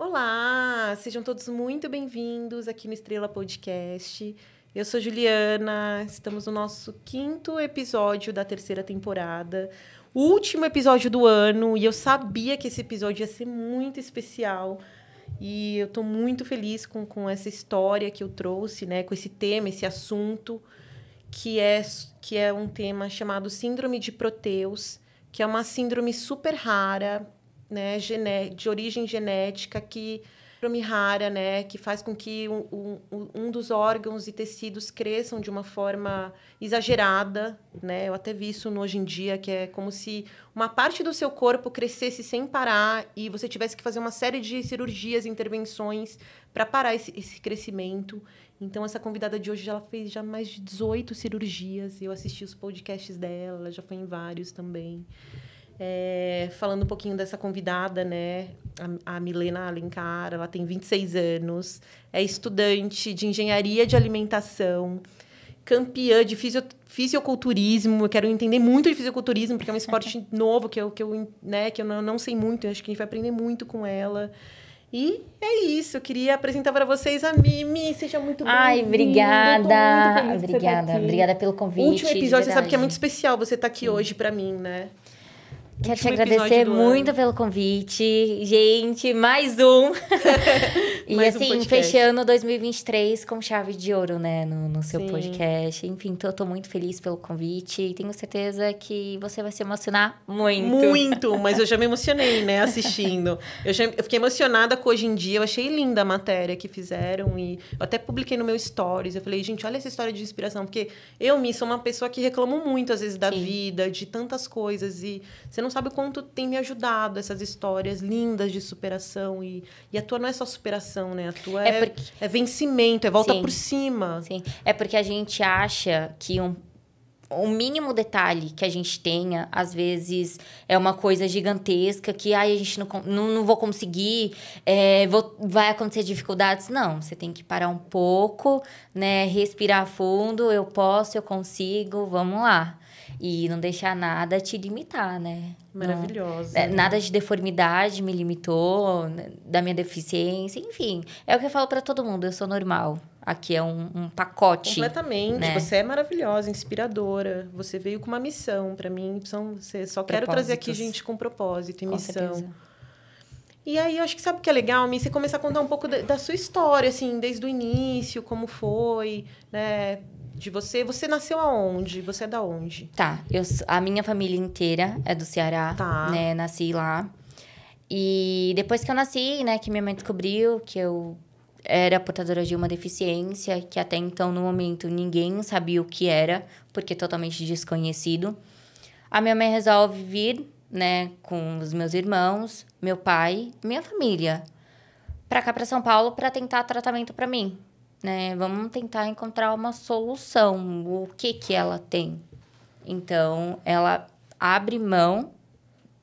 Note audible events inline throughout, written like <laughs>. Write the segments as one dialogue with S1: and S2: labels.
S1: Olá, sejam todos muito bem-vindos aqui no Estrela Podcast. Eu sou Juliana, estamos no nosso quinto episódio da terceira temporada, último episódio do ano, e eu sabia que esse episódio ia ser muito especial. E eu estou muito feliz com, com essa história que eu trouxe, né? Com esse tema, esse assunto, que é, que é um tema chamado Síndrome de Proteus, que é uma síndrome super rara, né, gené de origem genética que rara, né, que faz com que um, um, um, dos órgãos e tecidos cresçam de uma forma exagerada, né? Eu até vi isso no, hoje em dia, que é como se uma parte do seu corpo crescesse sem parar e você tivesse que fazer uma série de cirurgias, intervenções para parar esse, esse, crescimento. Então essa convidada de hoje ela fez já mais de 18 cirurgias. Eu assisti os podcasts dela, ela já foi em vários também. É, falando um pouquinho dessa convidada, né? A, a, Milena Alencar, ela tem 26 anos, é estudante de engenharia de alimentação, campeã de fisio, fisiculturismo. Eu quero entender muito de fisiculturismo, porque é um esporte <laughs> novo que eu, que eu, né, que eu não, não sei muito, eu acho que a gente vai aprender muito com ela. E é isso, eu queria apresentar para vocês a Mimi. Seja muito bem-vinda. Ai, obrigada. Tá obrigada, obrigada
S2: pelo convite. último episódio, você sabe que é muito
S1: especial você estar tá aqui Sim. hoje para mim, né?
S2: Quero te agradecer muito ano. pelo convite. Gente, mais um. <laughs> e mais assim, um fechando 2023 com chave de ouro, né, no, no seu Sim. podcast. Enfim, tô, tô, muito feliz pelo convite e tenho certeza que você vai se emocionar muito. Muito, mas eu já me
S1: <laughs> emocionei, né, assistindo. Eu, já, eu fiquei emocionada com hoje em dia. Eu achei linda a matéria que fizeram e eu até publiquei no meu stories. Eu falei, gente, olha essa história de inspiração, porque eu me sou uma pessoa que reclamo muito às vezes da Sim. vida, de tantas coisas e você não não sabe o quanto tem me ajudado essas histórias lindas de superação. E, e a
S2: tua não é só superação, né? A tua é, é, porque... é vencimento, é volta Sim. por cima. Sim. É porque a gente acha que um, o mínimo detalhe que a gente tenha, às vezes é uma coisa gigantesca que ai, a gente não, não, não vou conseguir, é, vou, vai acontecer dificuldades. Não, você tem que parar um pouco, né? Respirar fundo, eu posso, eu consigo, vamos lá e não deixar nada te limitar, né? Maravilhosa. Não, é, nada de deformidade me limitou, né, da minha deficiência, enfim. É o que eu falo para todo mundo, eu sou normal. Aqui é um, um pacote. Completamente. Né? Você
S1: é maravilhosa, inspiradora. Você veio com uma missão. Para mim, são, você só quero trazer aqui gente com propósito e com missão. Certeza. E aí, eu acho que sabe o que é legal, Mi? Você começar a contar um pouco da, da, sua história, assim, desde o início, como foi, né? de você. Você nasceu aonde? Você é da onde?
S2: Tá, eu, a minha família inteira é do Ceará, tá. né? Nasci lá. E depois que eu nasci, né, que minha mãe descobriu que eu era portadora de uma deficiência, que até então, no momento, ninguém sabia o que era, porque totalmente desconhecido. A minha mãe resolve vir, né, com os meus irmãos, meu pai, minha família, para cá, para São Paulo, para tentar tratamento para mim, né? Vamos tentar encontrar uma solução, o que que ela tem. Então, ela abre mão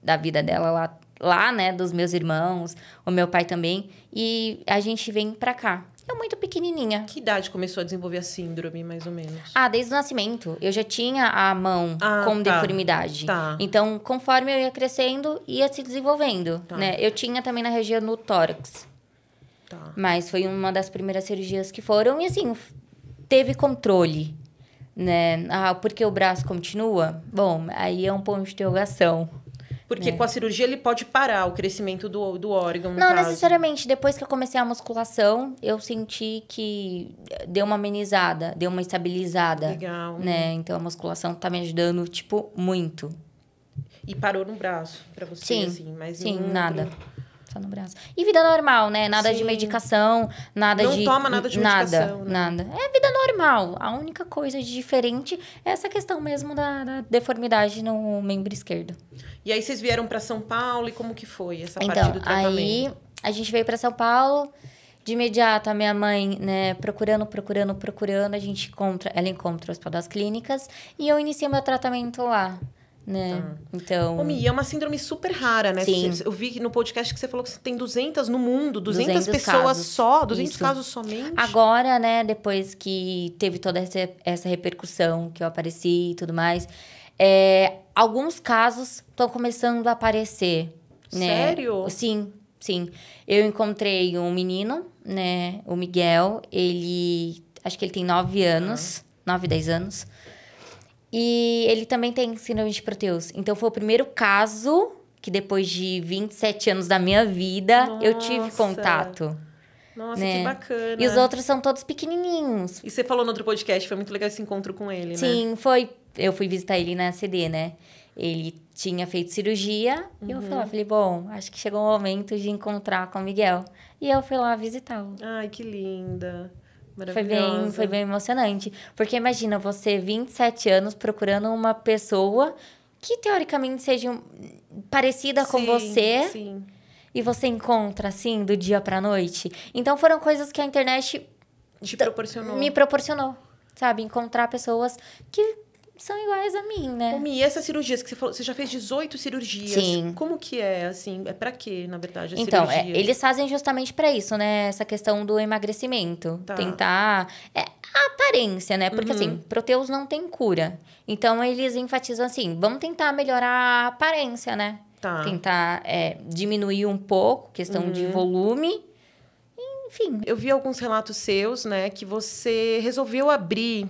S2: da vida dela lá, lá né, dos meus irmãos, o meu pai também, e a gente vem para cá. Eu muito pequenininha. Que idade começou a desenvolver a síndrome, mais ou menos? Ah, desde o nascimento. Eu já tinha a mão ah, com tá. deformidade. Tá. Então, conforme eu ia crescendo, ia se desenvolvendo, tá. né? Eu tinha também na região do tórax. Tá. Mas foi uma das primeiras cirurgias que foram e assim, teve controle, né? Ah, porque o braço continua? Bom, aí é um ponto de interrogação.
S1: Porque né? com a cirurgia ele pode parar o crescimento do, do órgão. não caso.
S2: necessariamente. Depois que eu comecei a musculação, eu senti que deu uma amenizada, deu uma estabilizada. Legal. Né? Então a musculação tá me ajudando, tipo, muito. E parou no braço para você, sim, assim, mas sim, nada no braço. E vida normal, né? Nada Sim. de medicação, nada não de. Não toma nada de medicação. Nada, né? nada. É vida normal. A única coisa de diferente é essa questão mesmo da, da deformidade no membro esquerdo.
S1: E aí vocês vieram para São Paulo e como que foi essa então, parte do tratamento?
S2: Aí a gente veio para São Paulo. De imediato, a minha mãe, né, procurando, procurando, procurando, a gente encontra, ela encontra o Hospital das Clínicas e eu inicio meu tratamento lá né? Tá. Então. Ô, Mi, é uma síndrome super rara, né? Sim. Eu
S1: vi no podcast que você falou que você tem 200 no mundo, 200, 200 pessoas casos. só, 200 Isso. casos
S2: somente. Agora, né, depois que teve toda essa, essa repercussão que eu apareci e tudo mais, é, alguns casos estão começando a aparecer. Né? Sério? Sim, sim. Eu encontrei um menino, né, o Miguel, ele. Acho que ele tem 9 tá. anos, 9, 10 anos. E ele também tem síndrome de Proteus. Então foi o primeiro caso que depois de 27 anos da minha vida Nossa. eu tive contato. Nossa, né? que bacana. E os outros são todos pequenininhos.
S1: E você falou no outro podcast, foi muito
S2: legal esse encontro com ele, Sim, né? Sim, foi. Eu fui visitar ele na CD, né? Ele tinha feito cirurgia. Uhum. E eu fui lá, uhum. falei, bom, acho que chegou o momento de encontrar com o Miguel. E eu fui lá visitá-lo. Ai, que linda.
S1: Foi bem, foi bem
S2: emocionante. Porque imagina você, 27 anos, procurando uma pessoa que teoricamente seja parecida sim, com você. Sim. E você encontra assim do dia para noite. Então foram coisas que a internet te proporcionou. Me proporcionou, sabe? Encontrar pessoas que são iguais a mim, né? Como, e essas cirurgias que você falou, você já fez 18
S1: cirurgias. Sim. Como que é, assim, é para quê, na verdade, Então, é, eles
S2: fazem justamente para isso, né? Essa questão do emagrecimento. Tá. Tentar... É, a aparência, né? Porque, assim, uhum. assim, proteus não tem cura. Então, eles enfatizam assim, vamos tentar melhorar a aparência, né? Tá. Tentar é, diminuir um pouco, questão uhum. de volume
S1: enfim. Eu vi alguns relatos seus, né, que você resolveu abrir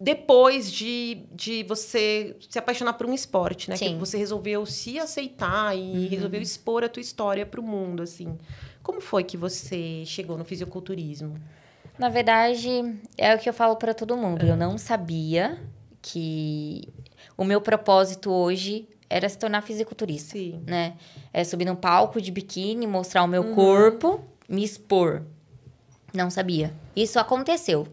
S1: depois de, de você se apaixonar por um esporte, né? Sim. Que você resolveu se aceitar e uhum. resolveu expor a tua história para o mundo, assim. Como foi
S2: que você chegou no fisiculturismo? Na verdade, é o que eu falo para todo mundo. Eu é. não sabia que o meu propósito hoje era se tornar fisiculturista, Sim. né? É subir num palco de biquíni, mostrar o meu uhum. corpo, me expor. Não sabia. Isso aconteceu.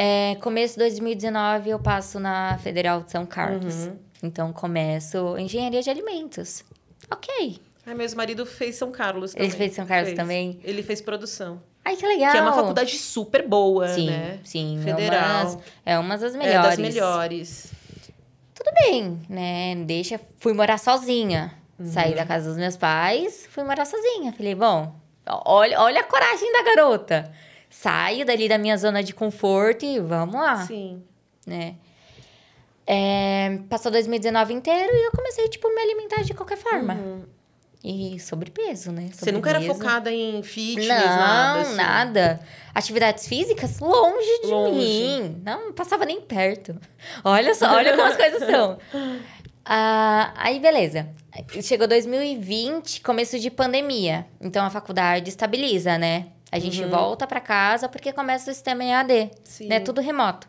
S2: É, começo de 2019 eu passo na Federal de São Carlos. Uhum. Então começo engenharia de alimentos. Ok.
S1: meu marido fez São Carlos também. Ele fez São Carlos fez. também? Ele fez produção. Ai, que legal. Que é uma faculdade
S2: super boa, sim, né? Sim, é Federal. Umas, é uma das é, melhores. É das melhores. Tudo bem, né? Deixa. Fui morar sozinha. Uhum. Saí da casa dos meus pais, fui morar sozinha. Falei, bom, olha, olha a coragem da garota saio dali da minha zona de conforto e vamos lá. Sim. Né? É, passou 2019 inteiro e eu comecei, tipo, me alimentar de qualquer forma. Uhum. E sobrepeso, né? Sobrepeso. Você nunca era focada em fitness, não, nada? Assim. nada. Atividades físicas longe de longe. mim. Não, passava nem perto. Olha só, olha como as coisas são. <laughs> Ah, aí, beleza. Chegou 2020, começo de pandemia. Então a faculdade estabiliza, né? A gente uhum. volta para casa porque começa o sistema EAD, né? Sim. né? Tudo remoto.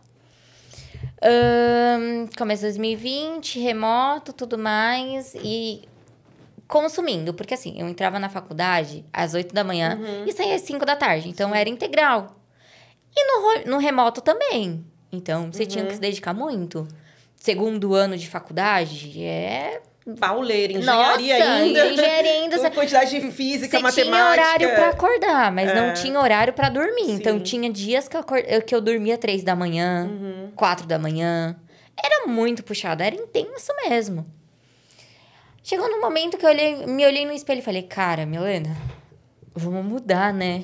S2: Um, começa 2020, remoto, tudo mais e consumindo, porque assim, eu entrava na faculdade às 8 da manhã uhum. e saía às 5 da tarde, então Sim. era integral. E no, no remoto também. Então, você uhum. tinha que uhum. se dedicar muito. Segundo ano de faculdade é mal engenharia Nossa, ainda. Engenharia
S1: ainda. <laughs> quantidade de física, você matemática. É. Tinha horário para
S2: acordar, mas é. não tinha horário para dormir. Sim. Então tinha dias que eu, eh, que eu dormia três da manhã, uhum. quatro da manhã. Era muito puxado, era intenso mesmo. Chegou no momento que eu olhei, me olhei no espelho e falei, cara, Milena, vamos mudar, né?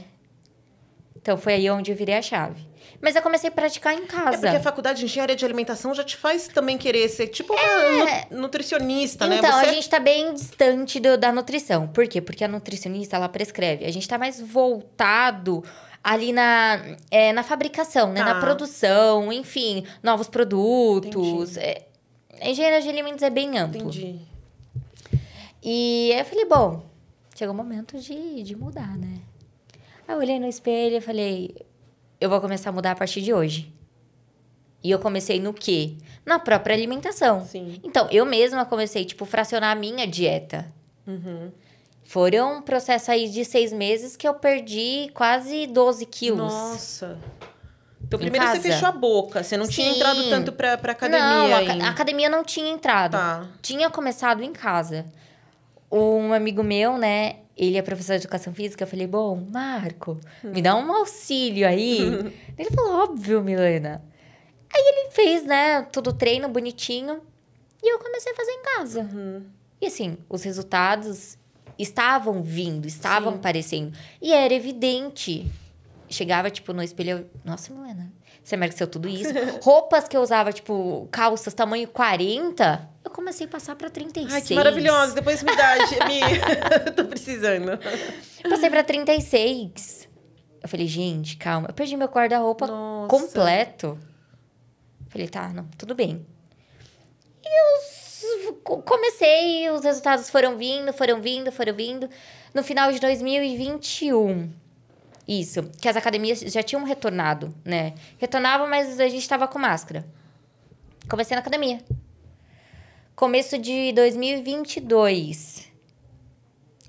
S2: Então foi aí onde eu virei a chave. Mas eu comecei a praticar em é
S1: casa. É porque a faculdade de engenharia de alimentação já te faz também querer ser tipo é... uma nutricionista, então, né? Então, Você... a é gente
S2: tá bem distante do, da nutrição. Por quê? Porque a nutricionista, ela prescreve. A gente tá mais voltado ali na, é, na fabricação, né? Tá. Na produção, enfim, novos produtos. É, a engenharia de alimentos é bem amplo. Entendi. E eu falei, bom, chegou o momento de, de mudar, né? Aí eu olhei no espelho e falei, eu vou começar a mudar a partir de hoje. E eu comecei no quê? Na própria alimentação. Sim. Então, eu mesma comecei, tipo, fracionar a minha dieta. Uhum. Foram um processo aí de seis meses que eu perdi quase 12 quilos. Nossa. Então, primeiro você fechou a
S1: boca. Você não Sim. tinha entrado tanto pra, pra academia Não, a, a,
S2: academia não tinha entrado. Tá. Tinha começado em casa um amigo meu, né? Ele é professor de educação física. Eu falei, bom, Marco, hum. me dá um auxílio aí. <laughs> ele falou, óbvio, Milena. Aí ele fez, né? Todo o treino bonitinho. E eu comecei a fazer em casa. Uhum. E assim, os resultados estavam vindo, estavam Sim. aparecendo. E era evidente. Chegava, tipo, no espelho, eu... nossa, Milena, você mereceu tudo isso. <laughs> Roupas que eu usava, tipo, calças tamanho 40, eu comecei a passar para 36. Ai, que maravilhosa. Depois me dá, <laughs> me...
S1: <laughs> Tô precisando.
S2: Passei para 36. Eu falei, gente, calma. Eu perdi meu guarda-roupa completo. falei, tá, não, tudo bem. E eu comecei, os resultados foram vindo, foram vindo, foram vindo. No final de 2021... Isso, que as academias já tinham retornado, né? Retornavam, mas a gente estava com máscara. Comecei na academia. Começo de 2022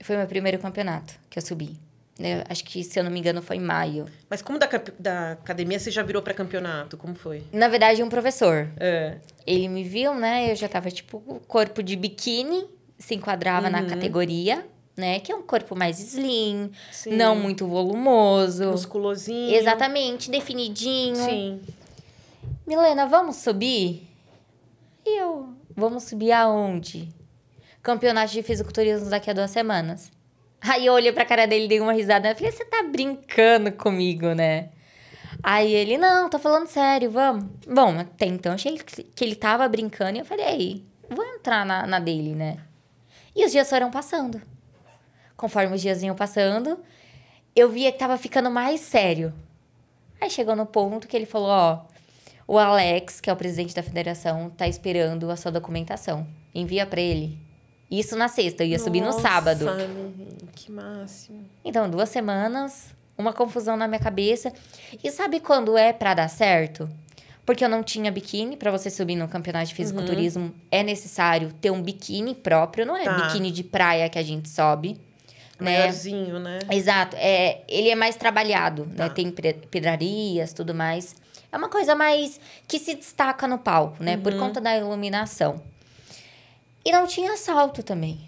S2: foi meu primeiro campeonato que eu subi. Eu acho que, se eu não me engano, foi em maio.
S1: Mas como da, da academia você já virou para campeonato? Como foi?
S2: Na verdade, um professor. É. Ele me viu, né? Eu já tava, tipo, corpo de biquíni, se enquadrava uhum. na categoria, né? Que é um corpo mais slim, Sim. não muito volumoso. Musculosinho. Exatamente, definidinho. Sim. Milena, vamos subir? E eu, Vamos subir aonde? Campeonato de fisiculturismo daqui a duas semanas. Aí eu olhei pra cara dele, dei uma risada. Eu falei, você tá brincando comigo, né? Aí ele, não, tô falando sério, vamos. Bom, até então achei que ele tava brincando e eu falei, aí, vou entrar na, na dele, né? E os dias foram passando. Conforme os dias iam passando, eu via que tava ficando mais sério. Aí chegou no ponto que ele falou, ó, o Alex, que é o presidente da federação, tá esperando a sua documentação. Envia para ele. Isso na sexta, eu ia Nossa, subir no sábado.
S1: Que máximo.
S2: Então, duas semanas, uma confusão na minha cabeça. E sabe quando é para dar certo? Porque eu não tinha biquíni para você subir no campeonato de uhum. fisiculturismo, uhum. é necessário ter um biquíni próprio, não é tá. biquíni de praia que a gente sobe. Maiorzinho, né? né? Exato. É, ele é mais trabalhado, né? tá. né? Tem pedrarias, tudo mais. É uma coisa mais que se destaca no palco, né? Uhum. Por conta da iluminação. E não tinha salto também.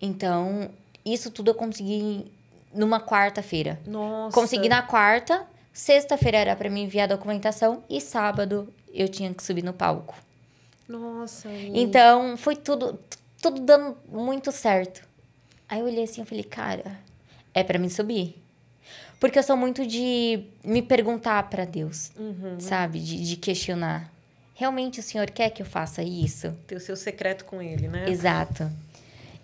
S2: Então, isso tudo eu consegui numa quarta-feira. Nossa. Consegui na quarta, sexta-feira era para me enviar a documentação e sábado eu tinha que subir no palco.
S1: Nossa. E... Então,
S2: foi tudo tudo dando muito certo. Aí eu olhei assim, e falei, cara, é para mim subir. Porque eu sou muito de me perguntar para Deus, uhum. sabe? De, de, questionar. Realmente o Senhor quer que eu faça isso?
S1: Ter o seu secreto com Ele, né? Exato.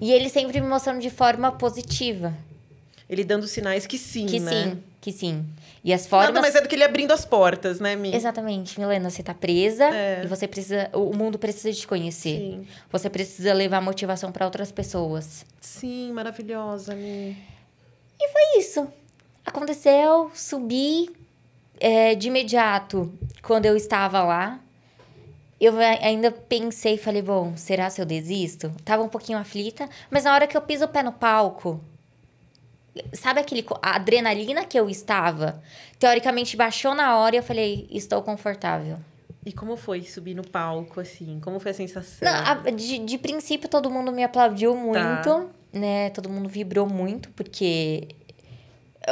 S2: E Ele sempre me mostrando de forma positiva. Ele dando sinais que sim, que né? Que sim,
S1: que sim. E as formas... Nada mais é do que ele abrindo as portas, né, Mi?
S2: Exatamente. Milena, você tá presa é. e você precisa... O mundo precisa te conhecer. Sim. Você precisa levar motivação para outras pessoas.
S1: Sim, maravilhosa, Mi. E foi isso.
S2: Aconteceu, subi é, de imediato quando eu estava lá. Eu ainda pensei, falei, bom, será se eu desisto? Tava um pouquinho aflita, mas na hora que eu piso o pé no palco, sabe aquele a adrenalina que eu estava? Teoricamente baixou na hora e eu falei, estou confortável.
S1: E como foi subir no palco, assim? Como foi a sensação? Não, a,
S2: de, de princípio, todo mundo me aplaudiu tá. muito, tá. né? Todo mundo vibrou muito, porque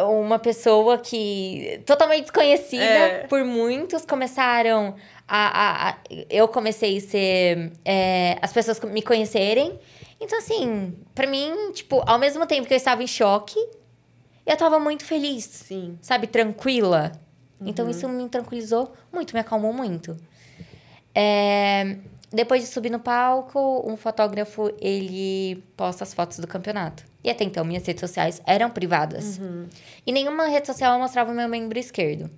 S2: uma pessoa que totalmente desconhecida é. por muitos começaram a, a, a eu comecei a ser é, as pessoas me conhecerem então assim para mim tipo ao mesmo tempo que eu estava em choque eu estava muito feliz sim sabe tranquila então, uhum. então isso me tranquilizou muito me acalmou muito é, depois de subir no palco, um fotógrafo ele posta as fotos do campeonato. E até então minhas redes sociais eram privadas. Uhum. E nenhuma rede social eu mostrava o meu membro esquerdo.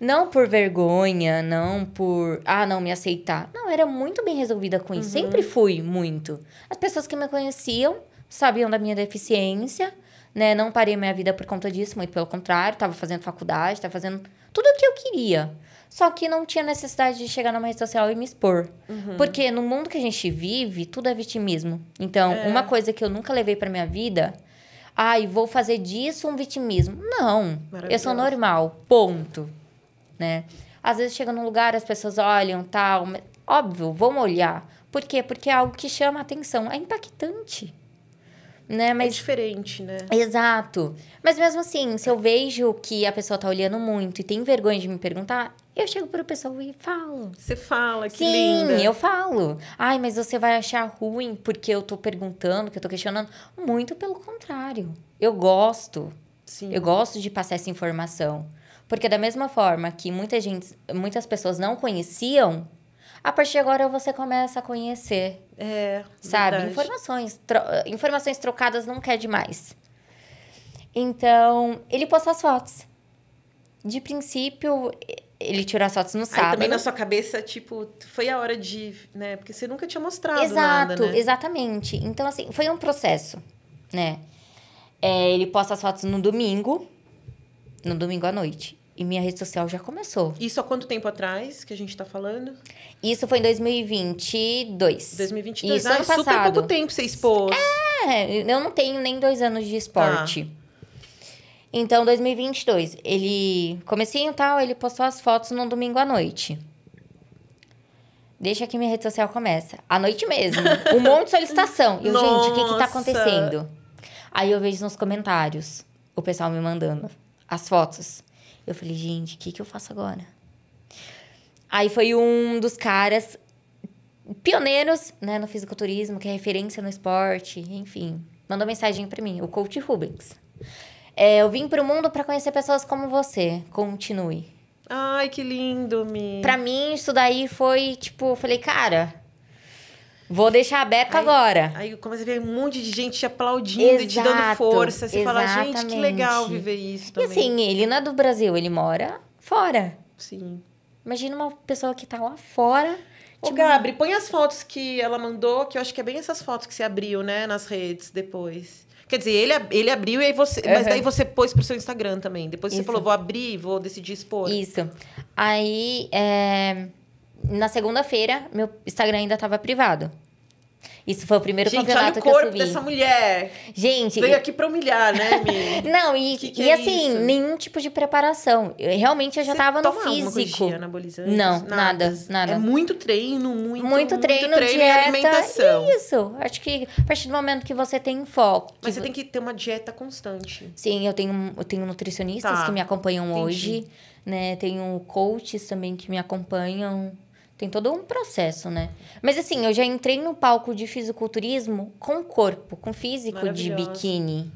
S2: Não por vergonha, não por, ah, não me aceitar. Não, era muito bem resolvida com isso. Uhum. Sempre fui muito. As pessoas que me conheciam sabiam da minha deficiência, né? Não parei minha vida por conta disso, muito pelo contrário, estava fazendo faculdade, estava fazendo tudo o que eu queria. Só que não tinha necessidade de chegar numa rede social e me expor. Uhum. Porque no mundo que a gente vive, tudo é vitimismo. Então, é. uma coisa que eu nunca levei para minha vida, ai, vou fazer disso um vitimismo. Não. Eu sou normal. Ponto. Né? Às vezes chega num lugar, as pessoas olham, tal, óbvio, vão olhar. Por quê? Porque é algo que chama a atenção, é impactante. Né? É Mas... É diferente, né? Exato. Mas mesmo assim, se eu vejo que a pessoa tá olhando muito e tem vergonha de me perguntar, eu chego para o pessoal e falo. Você fala, que Sim, linda. eu falo. Ai, mas você vai achar ruim porque eu estou perguntando, que eu estou questionando. Muito pelo contrário. Eu gosto. Sim. Eu gosto de passar essa informação. Porque da mesma forma que muita gente, muitas pessoas não conheciam, a partir de agora você começa a conhecer. É, sabe? Verdade. Informações, tro informações trocadas não quer demais. Então, ele postou as fotos. De princípio, ele tirou as fotos no sábado. Aí também na sua
S1: cabeça, tipo, foi a hora de, né? Porque você nunca tinha mostrado Exato, nada, Exato, né? exatamente.
S2: Então, assim, foi um processo, né? É, ele posta as fotos no domingo, no domingo à noite. E minha rede social já começou.
S1: Isso há quanto tempo
S2: atrás que a gente tá falando? Isso foi em 2022. 2022, Isso, ah, ano passado. super pouco tempo você expôs. É, eu não tenho nem dois anos de esporte. Tá. Então, 2022, ele... Comecinho e tal, ele postou as fotos num domingo à noite. Deixa que minha rede social começa. À noite mesmo. <laughs> Um monte de solicitação. E eu, Nossa. gente, o que que tá acontecendo? Aí eu vejo nos comentários o pessoal me mandando as fotos. Eu falei, gente, o que que eu faço agora? Aí foi um dos caras pioneiros, né, no fisiculturismo, que é referência no esporte, enfim. Mandou mensagem para mim, o coach Rubens. É, eu vim para o mundo para conhecer pessoas como você. Continue. Ai, que lindo, Mi. Pra mim, isso daí foi, tipo, eu falei, cara, vou deixar aberto aí, agora.
S1: Aí começa a ver um monte de gente te aplaudindo Exato, e te dando força. Você exatamente. fala, gente, que legal viver isso também. E assim, ele
S2: não é do Brasil, ele mora fora. Sim. Imagina uma pessoa
S1: que tá lá fora. Ô, tipo... Gabri, põe as fotos que ela mandou, que eu acho que é bem essas fotos que você abriu, né, nas redes depois. Quer dizer, ele, ele abriu e aí você. Uhum. Mas daí você pôs pro seu Instagram também. Depois Isso. você falou, vou abrir, vou decidir expor.
S2: Isso. Aí, é, na segunda-feira, meu Instagram ainda estava privado. Isso foi o primeiro Gente, campeonato olha o corpo que eu subi. dessa mulher. Gente, veio e... aqui para humilhar, né, Mi? <laughs> Não, e, que que e é assim, isso? nenhum tipo de preparação. Eu, realmente eu já Você tava no físico. anabolizante? Não, nada, nada, É muito treino, muito, muito treino, muito treino dieta, e alimentação. Isso. Acho que a partir do momento que você tem foco. Mas você tem que ter uma dieta constante. Sim, eu tenho, eu tenho nutricionistas tá. que me acompanham Entendi. hoje, né? Tenho coaches também que me acompanham. Tem todo um processo, né? Mas assim, eu já entrei no palco de fisiculturismo com corpo, com físico de biquíni.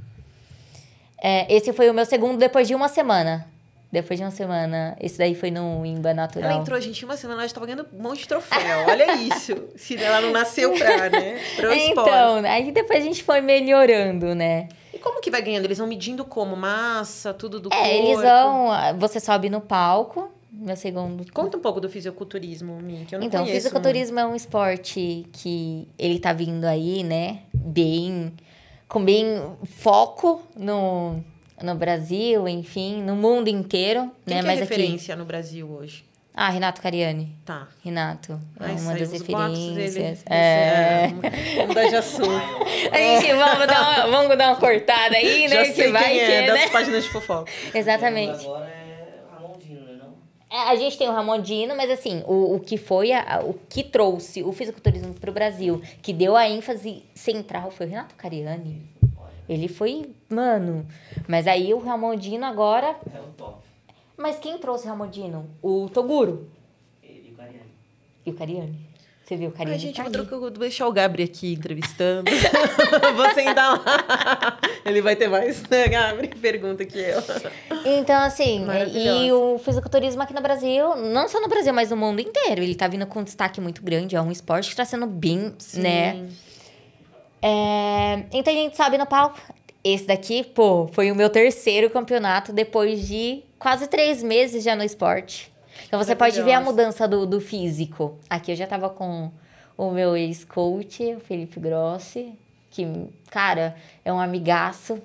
S2: É, esse foi o meu segundo depois de uma semana. Depois de uma semana. Esse daí foi no Imba Natural. Ela entrou,
S1: gente, uma semana, ela estava ganhando um monte de troféu. Olha <laughs> isso. Se ela não nasceu pra, né? Pra <laughs> então,
S2: aí depois a gente foi melhorando, né?
S1: E como que vai ganhando? Eles vão medindo como? Massa,
S2: tudo do é, corpo? É, eles vão... Você sobe no palco, meu segundo. Conta um pouco do fisiculturismo, Mi, que eu não Então, conheço, né? fisiculturismo é um esporte que ele tá vindo aí, né? Bem. Com bem foco no, no Brasil, enfim, no mundo inteiro. Quem né? que é Mas é referência
S1: aqui... no Brasil hoje?
S2: Ah, Renato Cariani. Tá. Renato. É Ai, uma das referências. Dele, é. é. assunto. gente, <laughs> vamos dar uma, vamos dar uma cortada aí, né? Já sei que vai quem é, que, né? das páginas de fofoca. Exatamente. Agora é é, a gente tem o Ramondino, mas assim, o, o que foi, a, o que trouxe o fisiculturismo para o Brasil, que deu a ênfase central, foi o Renato Cariani. Ele foi, mano. Mas aí o Ramondino agora. É o top. Mas quem trouxe o Ramondino? O Toguro. Ele, e o Cariani. E o Cariani. Você viu, carinho Ai, gente, tá
S1: vou, deixar o Gabriel aqui entrevistando. <laughs> Você ainda lá. Ele vai ter mais, né, Gabriel? Pergunta que eu.
S2: Então, assim, e o fisiculturismo aqui no Brasil, não só no Brasil, mas no mundo inteiro, ele tá vindo com um destaque muito grande. É um esporte que tá sendo bem, Sim. né? É, então a gente sobe no palco. Esse daqui, pô, foi o meu terceiro campeonato depois de quase três meses já no esporte. Então você é pode ver a mudança do, do físico. Aqui eu já tava com o meu ex-coach, o Felipe Grossi, que, cara, é um amigaço.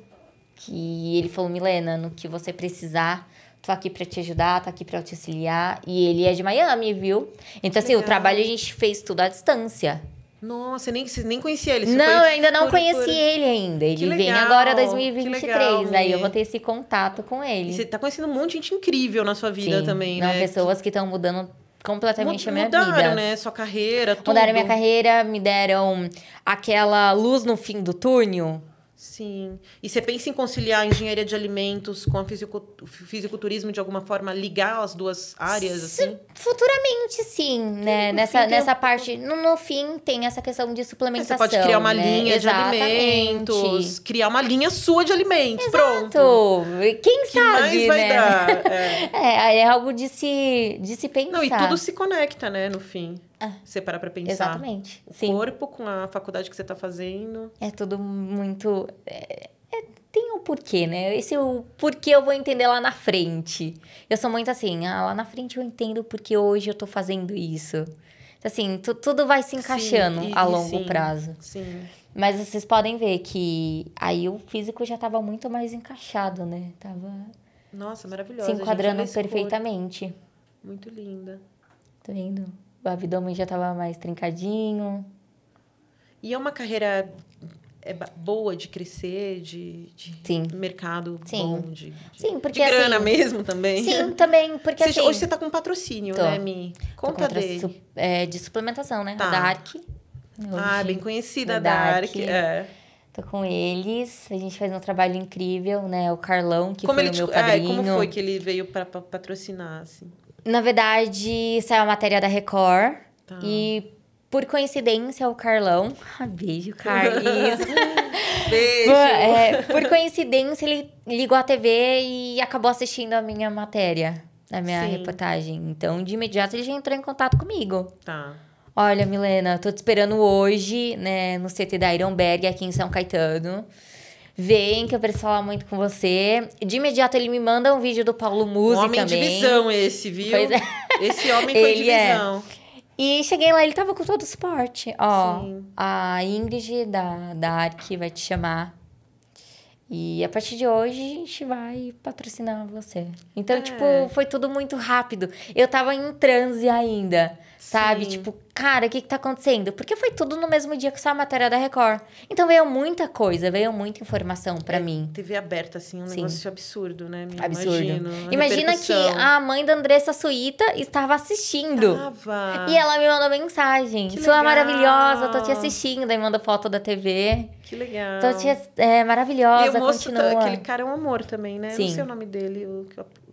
S2: Que ele falou, Milena, no que você precisar, tô aqui para te ajudar, tô aqui para te auxiliar. E ele é de Miami, viu? Então, assim, Legal. o trabalho a gente fez tudo à distância.
S1: Nossa, nem, nem conhecia ele. Não, eu ainda não por, conheci por... ele
S2: ainda. Ele legal, vem agora 2023. Legal, aí eu vou ter esse contato com ele. E você tá conhecendo um monte de gente incrível na sua vida Sim, também, não, né? pessoas que estão mudando completamente né, mudaram, a minha vida. Mudaram, né? Sua
S1: carreira, tudo. Mudaram minha
S2: carreira, me deram aquela luz no fim do túnel.
S1: Sim. E você pensa em conciliar a engenharia de alimentos com o fisiculturismo de alguma forma, ligar as duas áreas? assim?
S2: Futuramente, sim, né? Nessa, fim, nessa parte. No, no, fim, tem essa questão de suplementação. Você pode criar uma né? linha Exatamente. de alimentos, criar uma linha sua de alimentos. Exato. Pronto. Quem que sabe? Mais vai né? dar? <laughs> É. é. é, algo de se, de se pensar. Não, e tudo se conecta,
S1: né, no fim separar é. Você para pra pensar. Exatamente. O Sim. corpo com a faculdade que você tá fazendo.
S2: É tudo muito. É, é, tem um porquê, né? Esse é o porquê eu vou entender lá na frente. Eu sou muito assim, ah, lá na frente eu entendo porque hoje eu tô fazendo isso. Assim, tu, tudo vai se encaixando sim, e, a longo sim, prazo. Sim. Mas vocês podem ver que aí o físico já tava muito mais encaixado, né? Tava.
S1: Nossa, maravilhosa. Se enquadrando perfeitamente. Muito linda.
S2: tô tá vendo? o tipo, abdômen já estava mais trincadinho.
S1: E é uma carreira é boa de crescer, de, de sim. mercado sim. bom, de, de, sim,
S2: porque, de grana assim, mesmo também. Sim, também, porque você, assim... Hoje você está
S1: com patrocínio, tô, né, Mi? Conta dele. Su,
S2: é, de suplementação, né? Tá. A Dark. Ah, bem conhecida a Dark. Dark. É. Tô com eles, a gente fez um trabalho incrível, né? O Carlão, que como foi ele, o meu padrinho. É, como foi que
S1: ele veio para patrocinar, assim?
S2: Na verdade, saiu a matéria da Record. Tá. E por coincidência, o Carlão. Ah, beijo, Carlos.
S1: <laughs> beijo. É, por
S2: coincidência, ele ligou a TV e acabou assistindo a minha matéria, a minha Sim. reportagem. Então, de imediato, ele já entrou em contato comigo. Tá. Olha, Milena, tô te esperando hoje, né, no CT da Ironberg, aqui em São Caetano. Vem, que eu preciso falar muito com você. De imediato, ele me manda um vídeo do Paulo Musi um homem também. de visão
S1: esse, viu? Pois é. Esse homem foi ele de visão.
S2: É. E cheguei lá, ele tava com todo o suporte. Ó, Sim. a Ingrid da, da ARC vai te chamar e a partir de hoje a gente vai patrocinar você. Então, é. tipo, foi tudo muito rápido. Eu tava em transe ainda, Sim. sabe? Tipo, cara, o que, que tá acontecendo? Porque foi tudo no mesmo dia que saiu a matéria da Record. Então veio muita coisa, veio muita informação para é, mim. TV aberta, assim, um Sim. negócio absurdo, né? Me absurdo. Imagino, Imagina que a mãe da Andressa Suíta estava assistindo.
S1: Tava.
S2: E ela me mandou mensagem. Que Sua legal. maravilhosa, tô te assistindo. Aí manda foto da TV.
S1: Que legal. Tô te, é, maravilhosa, e o moço, tá, continua. Tá, aquele cara é um amor também, né? Sim. Não sei o nome dele, o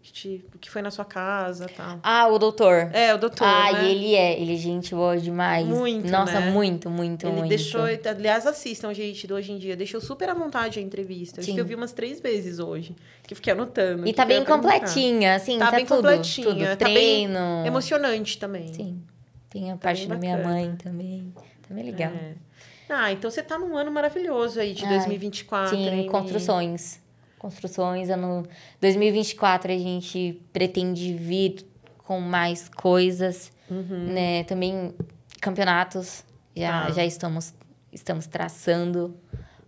S1: que te que foi na sua casa, tal.
S2: Ah, o doutor. É, o doutor. Ah, né? e ele é, ele é gente boa demais. Muito, Nossa, né? muito, muito, ele muito. deixou,
S1: aliás, assistam, gente, do hoje em dia, deixou super à vontade a entrevista. Sim. Acho que eu vi umas três vezes hoje, que fiquei anotando. E tá bem completinha, assim, tá, tá bem tudo, completinha, tudo. Treino. Tá bem emocionante também. Sim.
S2: Tem a tá parte da minha mãe também. Também é legal. É.
S1: Ah, então você tá num ano
S2: maravilhoso aí de 2024. É. Sim, hein? construções construções. Ano 2024 a gente pretende vir com mais coisas, uhum. né? Também campeonatos. Já, ah. já estamos, estamos traçando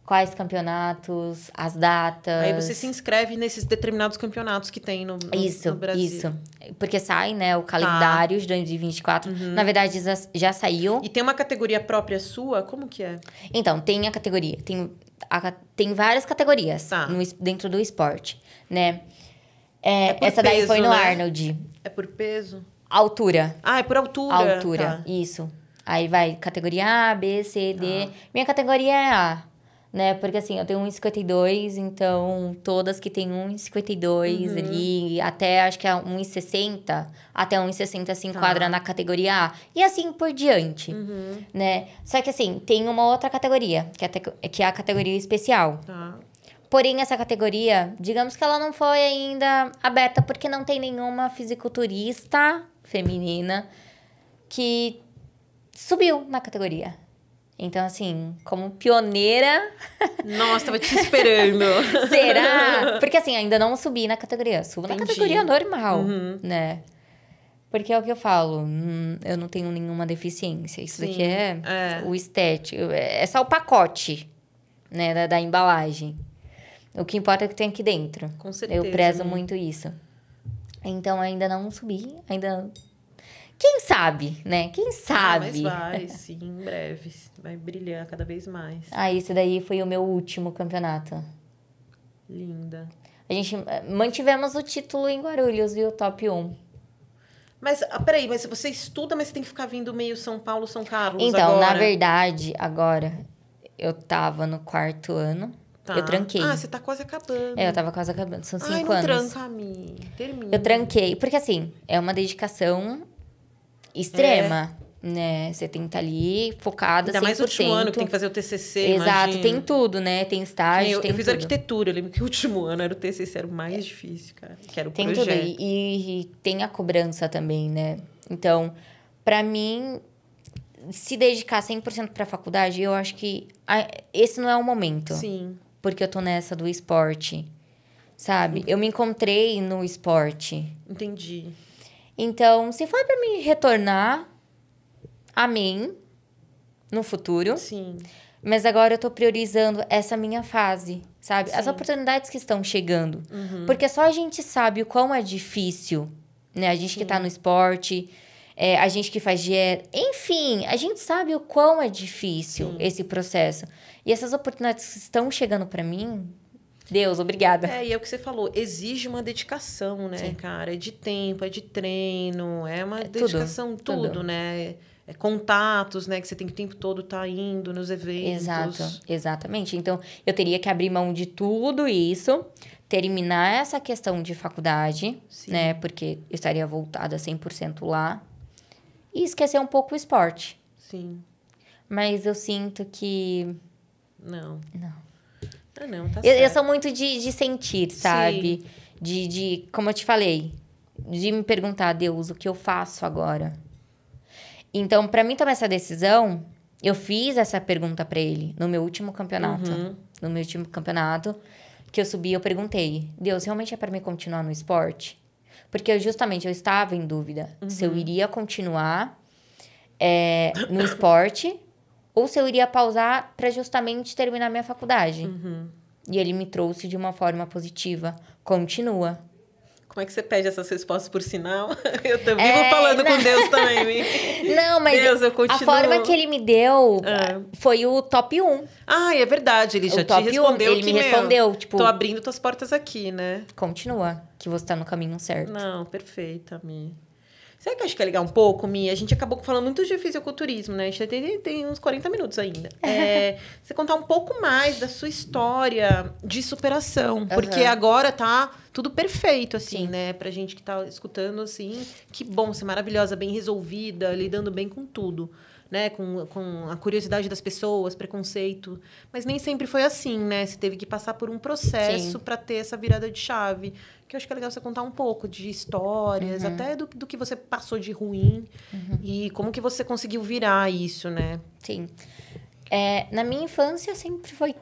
S2: quais campeonatos, as datas. Aí você se
S1: inscreve nesses determinados campeonatos que tem no, no, isso, no Brasil. Isso,
S2: Porque sai, né, o calendário tá. de 2024. Uhum. Na verdade, já, já saiu. E tem uma categoria própria sua? Como que é? Então, tem a categoria. Tem a, tem várias categorias tá. no, dentro do esporte, né? É, é essa daí foi no né? Arnold.
S1: É por peso?
S2: Altura. Ah, é por altura. Altura, tá. isso. Aí vai categoria A, B, C, D. Ah. Minha categoria é A né? Porque assim, eu tenho 1,52, então todas que tem 1,52 uhum. ali, até acho que é 1,60, até 1,60 se tá. enquadra tá. na categoria A. E assim por diante, uhum. né? Só que assim, tem uma outra categoria, que é, que é a categoria especial. Tá. Porém, essa categoria, digamos que ela não foi ainda aberta, porque não tem nenhuma fisiculturista feminina que subiu na categoria. Então, assim, como pioneira. <laughs> Nossa,
S1: tava te esperando. <laughs> Será? <laughs>
S2: Porque, assim, ainda não subi na categoria. Subo Entendi. na categoria normal, uhum. né? Porque é o que eu falo, hum, eu não tenho nenhuma deficiência. Isso Sim, daqui é, é, o estético. É, é só o pacote, né, da, da, embalagem. O que importa é o que tem aqui dentro. Com certeza. Eu prezo né? muito isso. Então, ainda não subi, ainda quem sabe, né? Quem sabe? Ah, mas vai, <laughs>
S1: sim, em breve. Vai brilhar cada vez mais. Ah,
S2: esse daí foi o meu último campeonato. Linda. A gente eh, mantivemos o título em Guarulhos, viu? Top 1. Mas, ah, peraí, mas você estuda, mas
S1: você tem que ficar vindo meio São Paulo, São Carlos Então, agora. na verdade,
S2: agora, eu tava no quarto ano. Tá. Eu tranquei. Ah, você tá quase acabando. É, eu tava quase acabando. São cinco Ai, não anos.
S1: Tranca, mim. Termina. Eu tranquei.
S2: Porque assim, é uma dedicação extrema. É. Né, você tem que estar tá ali focada. Ainda 100%. mais o último ano que tem que fazer
S1: o TCC. Exato, tem
S2: tudo, né? Tem estágio. Eu, tem eu fiz tudo.
S1: arquitetura, eu lembro que o último ano era o TCC, era o mais difícil, cara. Que era o tem projeto. tudo.
S2: E, e tem a cobrança também, né? Então, para mim, se dedicar 100% para a faculdade, eu acho que esse não é o momento. Sim. Porque eu tô nessa do esporte, sabe? Eu me encontrei no esporte. Entendi. Então, se for para mim retornar, amém, no futuro. Sim. Mas agora eu tô priorizando essa minha fase, sabe? Sim. As oportunidades que estão chegando. Uhum. Porque só a gente sabe o quão é difícil, né? A gente Sim. que tá no esporte, é, a gente que faz dieta. Enfim, a gente sabe o quão é difícil Sim. esse processo. E essas oportunidades que estão chegando para mim, Deus, obrigada. É,
S1: e é o que você falou, exige uma dedicação, né, Sim. cara? É de tempo, é de treino, é uma é dedicação, tudo, tudo, tudo.
S2: né? É contatos, né? Que você tem que o tempo todo estar tá indo nos eventos. Exato, exatamente. Então, eu teria que abrir mão de tudo isso, terminar essa questão de faculdade, Sim. né? Porque eu estaria voltada 100% lá. E esquecer um pouco o esporte. Sim. Mas eu sinto que... Não. Não. Ah, não, tá eu, eu, sou muito de, de sentir, sabe? De, de, como eu te falei, de me perguntar, Deus, o que eu faço agora? Então, para mim tomar essa decisão, eu fiz essa pergunta para ele no meu último campeonato. Uhum. No meu último campeonato que eu subi, eu perguntei: Deus, realmente é para me continuar no esporte? Porque eu, justamente eu estava em dúvida uhum. se eu uhum. iria continuar é, no esporte ou se eu iria pausar para justamente terminar minha faculdade. Uhum. E ele me trouxe de uma forma positiva. Continua.
S1: Como é que você pede essas respostas por sinal? <laughs> Eu também é, vou falando não. com Deus também. <laughs> não, mas Deus, eu continuo. a forma que
S2: ele me deu ah. foi o top 1. Ah, é
S1: verdade, ele já te respondeu. 1, ele me meu, respondeu, tipo... Tô abrindo tuas portas aqui, né? Continua,
S2: que você tá no caminho certo.
S1: Não, perfeita, Mi. Será que acho que é ligar um pouco, Mia? A gente acabou falando muito de fisiculturismo, né? A gente tem, tem uns 40 minutos ainda. É. é, você contar um pouco mais da sua história de superação. Uhum. Porque agora tá tudo perfeito, assim, Sim. né? Pra gente que tá escutando, assim, que bom, você é maravilhosa, bem resolvida, lidando bem com tudo né? Com, com a curiosidade das pessoas, preconceito. Mas nem sempre foi assim, né? Você teve que passar por um processo para ter essa virada de chave. Que eu acho que é legal você contar um pouco de histórias, uhum. até do, do que você passou de ruim uhum. e como que você conseguiu virar isso, né? Sim. É, na minha infância sempre foi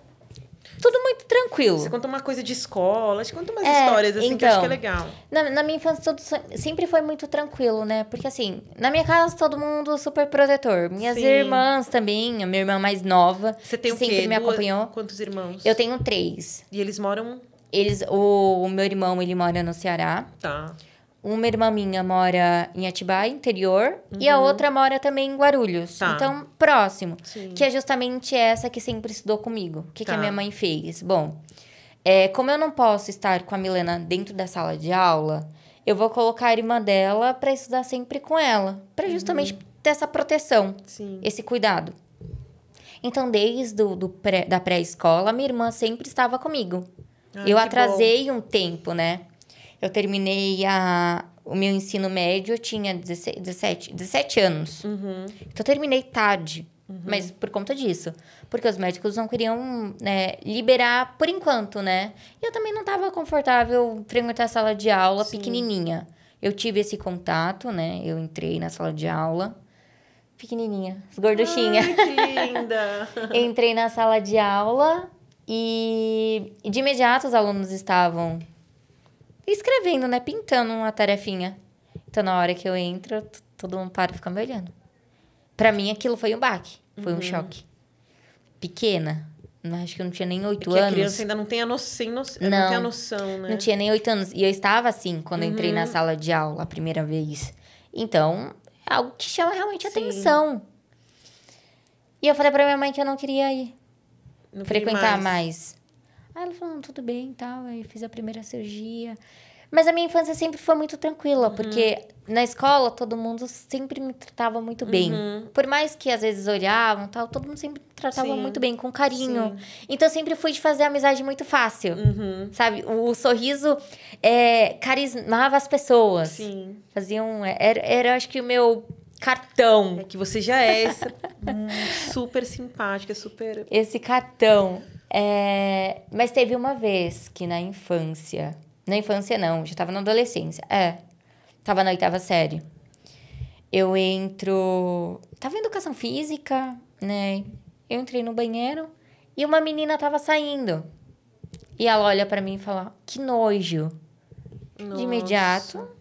S1: tudo muito tranquilo. Você conta uma coisa de escola, você conta umas é, histórias assim então, que eu acho que é então, legal.
S2: Na, na minha infância tudo sempre foi muito tranquilo, né? Porque assim, na minha casa todo mundo super protetor. Minhas Sim. irmãs também, a minha irmã mais nova. Você tem o sempre me Duas, acompanhou.
S1: Quantos irmãos? Eu tenho
S2: três. E eles moram? Eles, o, o meu irmão ele mora no Ceará. Tá. Uma irmã minha mora em Atibaia, interior, uhum. e a uhum. outra mora também em Guarulhos. Tá. Então, próximo. Sim. Que é justamente essa que sempre estudou comigo. O que, tá. que a tá. minha mãe fez? Bom, é, como eu não posso estar com a Milena dentro da sala de aula, eu vou colocar a irmã dela para estudar sempre com ela. para justamente uhum. ter essa proteção, Sim. esse cuidado. Então, desde do, do pré, da pré-escola, minha irmã sempre estava comigo. eu atrasei bom. um tempo, né? eu terminei a, o meu ensino médio, eu tinha 16, 17, 17 anos. Uhum. Então, eu terminei tarde. Uhum. Mas por conta disso. Porque os médicos não queriam né, liberar por enquanto, né? E eu também não estava confortável frequentar a sala de aula Sim. pequenininha. Eu tive esse contato, né? Eu entrei na sala de aula pequenininha, gorduchinha. Ai, que linda! <laughs> entrei na sala de aula e de imediato os alunos estavam escrevendo, né? Pintando uma tarefinha. Então, na hora que eu entro, todo mundo para e fica me olhando. Pra mim, aquilo foi um baque. Foi uhum. um choque. Pequena. Acho que eu não tinha nem é oito é anos. a criança
S1: ainda não tem a noção, não, não, não tem a noção, né? Não tinha
S2: nem oito anos. E eu estava assim quando uhum. eu entrei na uhum. sala de aula a primeira vez. Então, é algo que chama realmente Sim. atenção. E eu falei pra minha mãe que eu não queria ir. Não frequentar mais. mais. Aí ela falou, tudo bem e tal. Aí fiz a primeira cirurgia. Mas a minha infância sempre foi muito tranquila, uhum. porque na escola todo mundo sempre me tratava muito bem. Uhum. Por mais que às vezes olhavam tal, todo mundo sempre me tratava Sim. muito bem, com carinho. Sim. Então sempre fui de fazer amizade muito fácil. Uhum. Sabe? O, o sorriso é, carismava as pessoas. Sim. Faziam. É, era, era, acho que o meu cartão. É que você já é essa, <laughs> super simpática, super. Esse cartão. É, mas teve uma vez que na infância. Na infância, não, já tava na adolescência. É. Tava na oitava série. Eu entro. Tava em educação física, né? Eu entrei no banheiro e uma menina tava saindo. E ela olha para mim e fala: Que nojo. Nossa. De imediato. Eu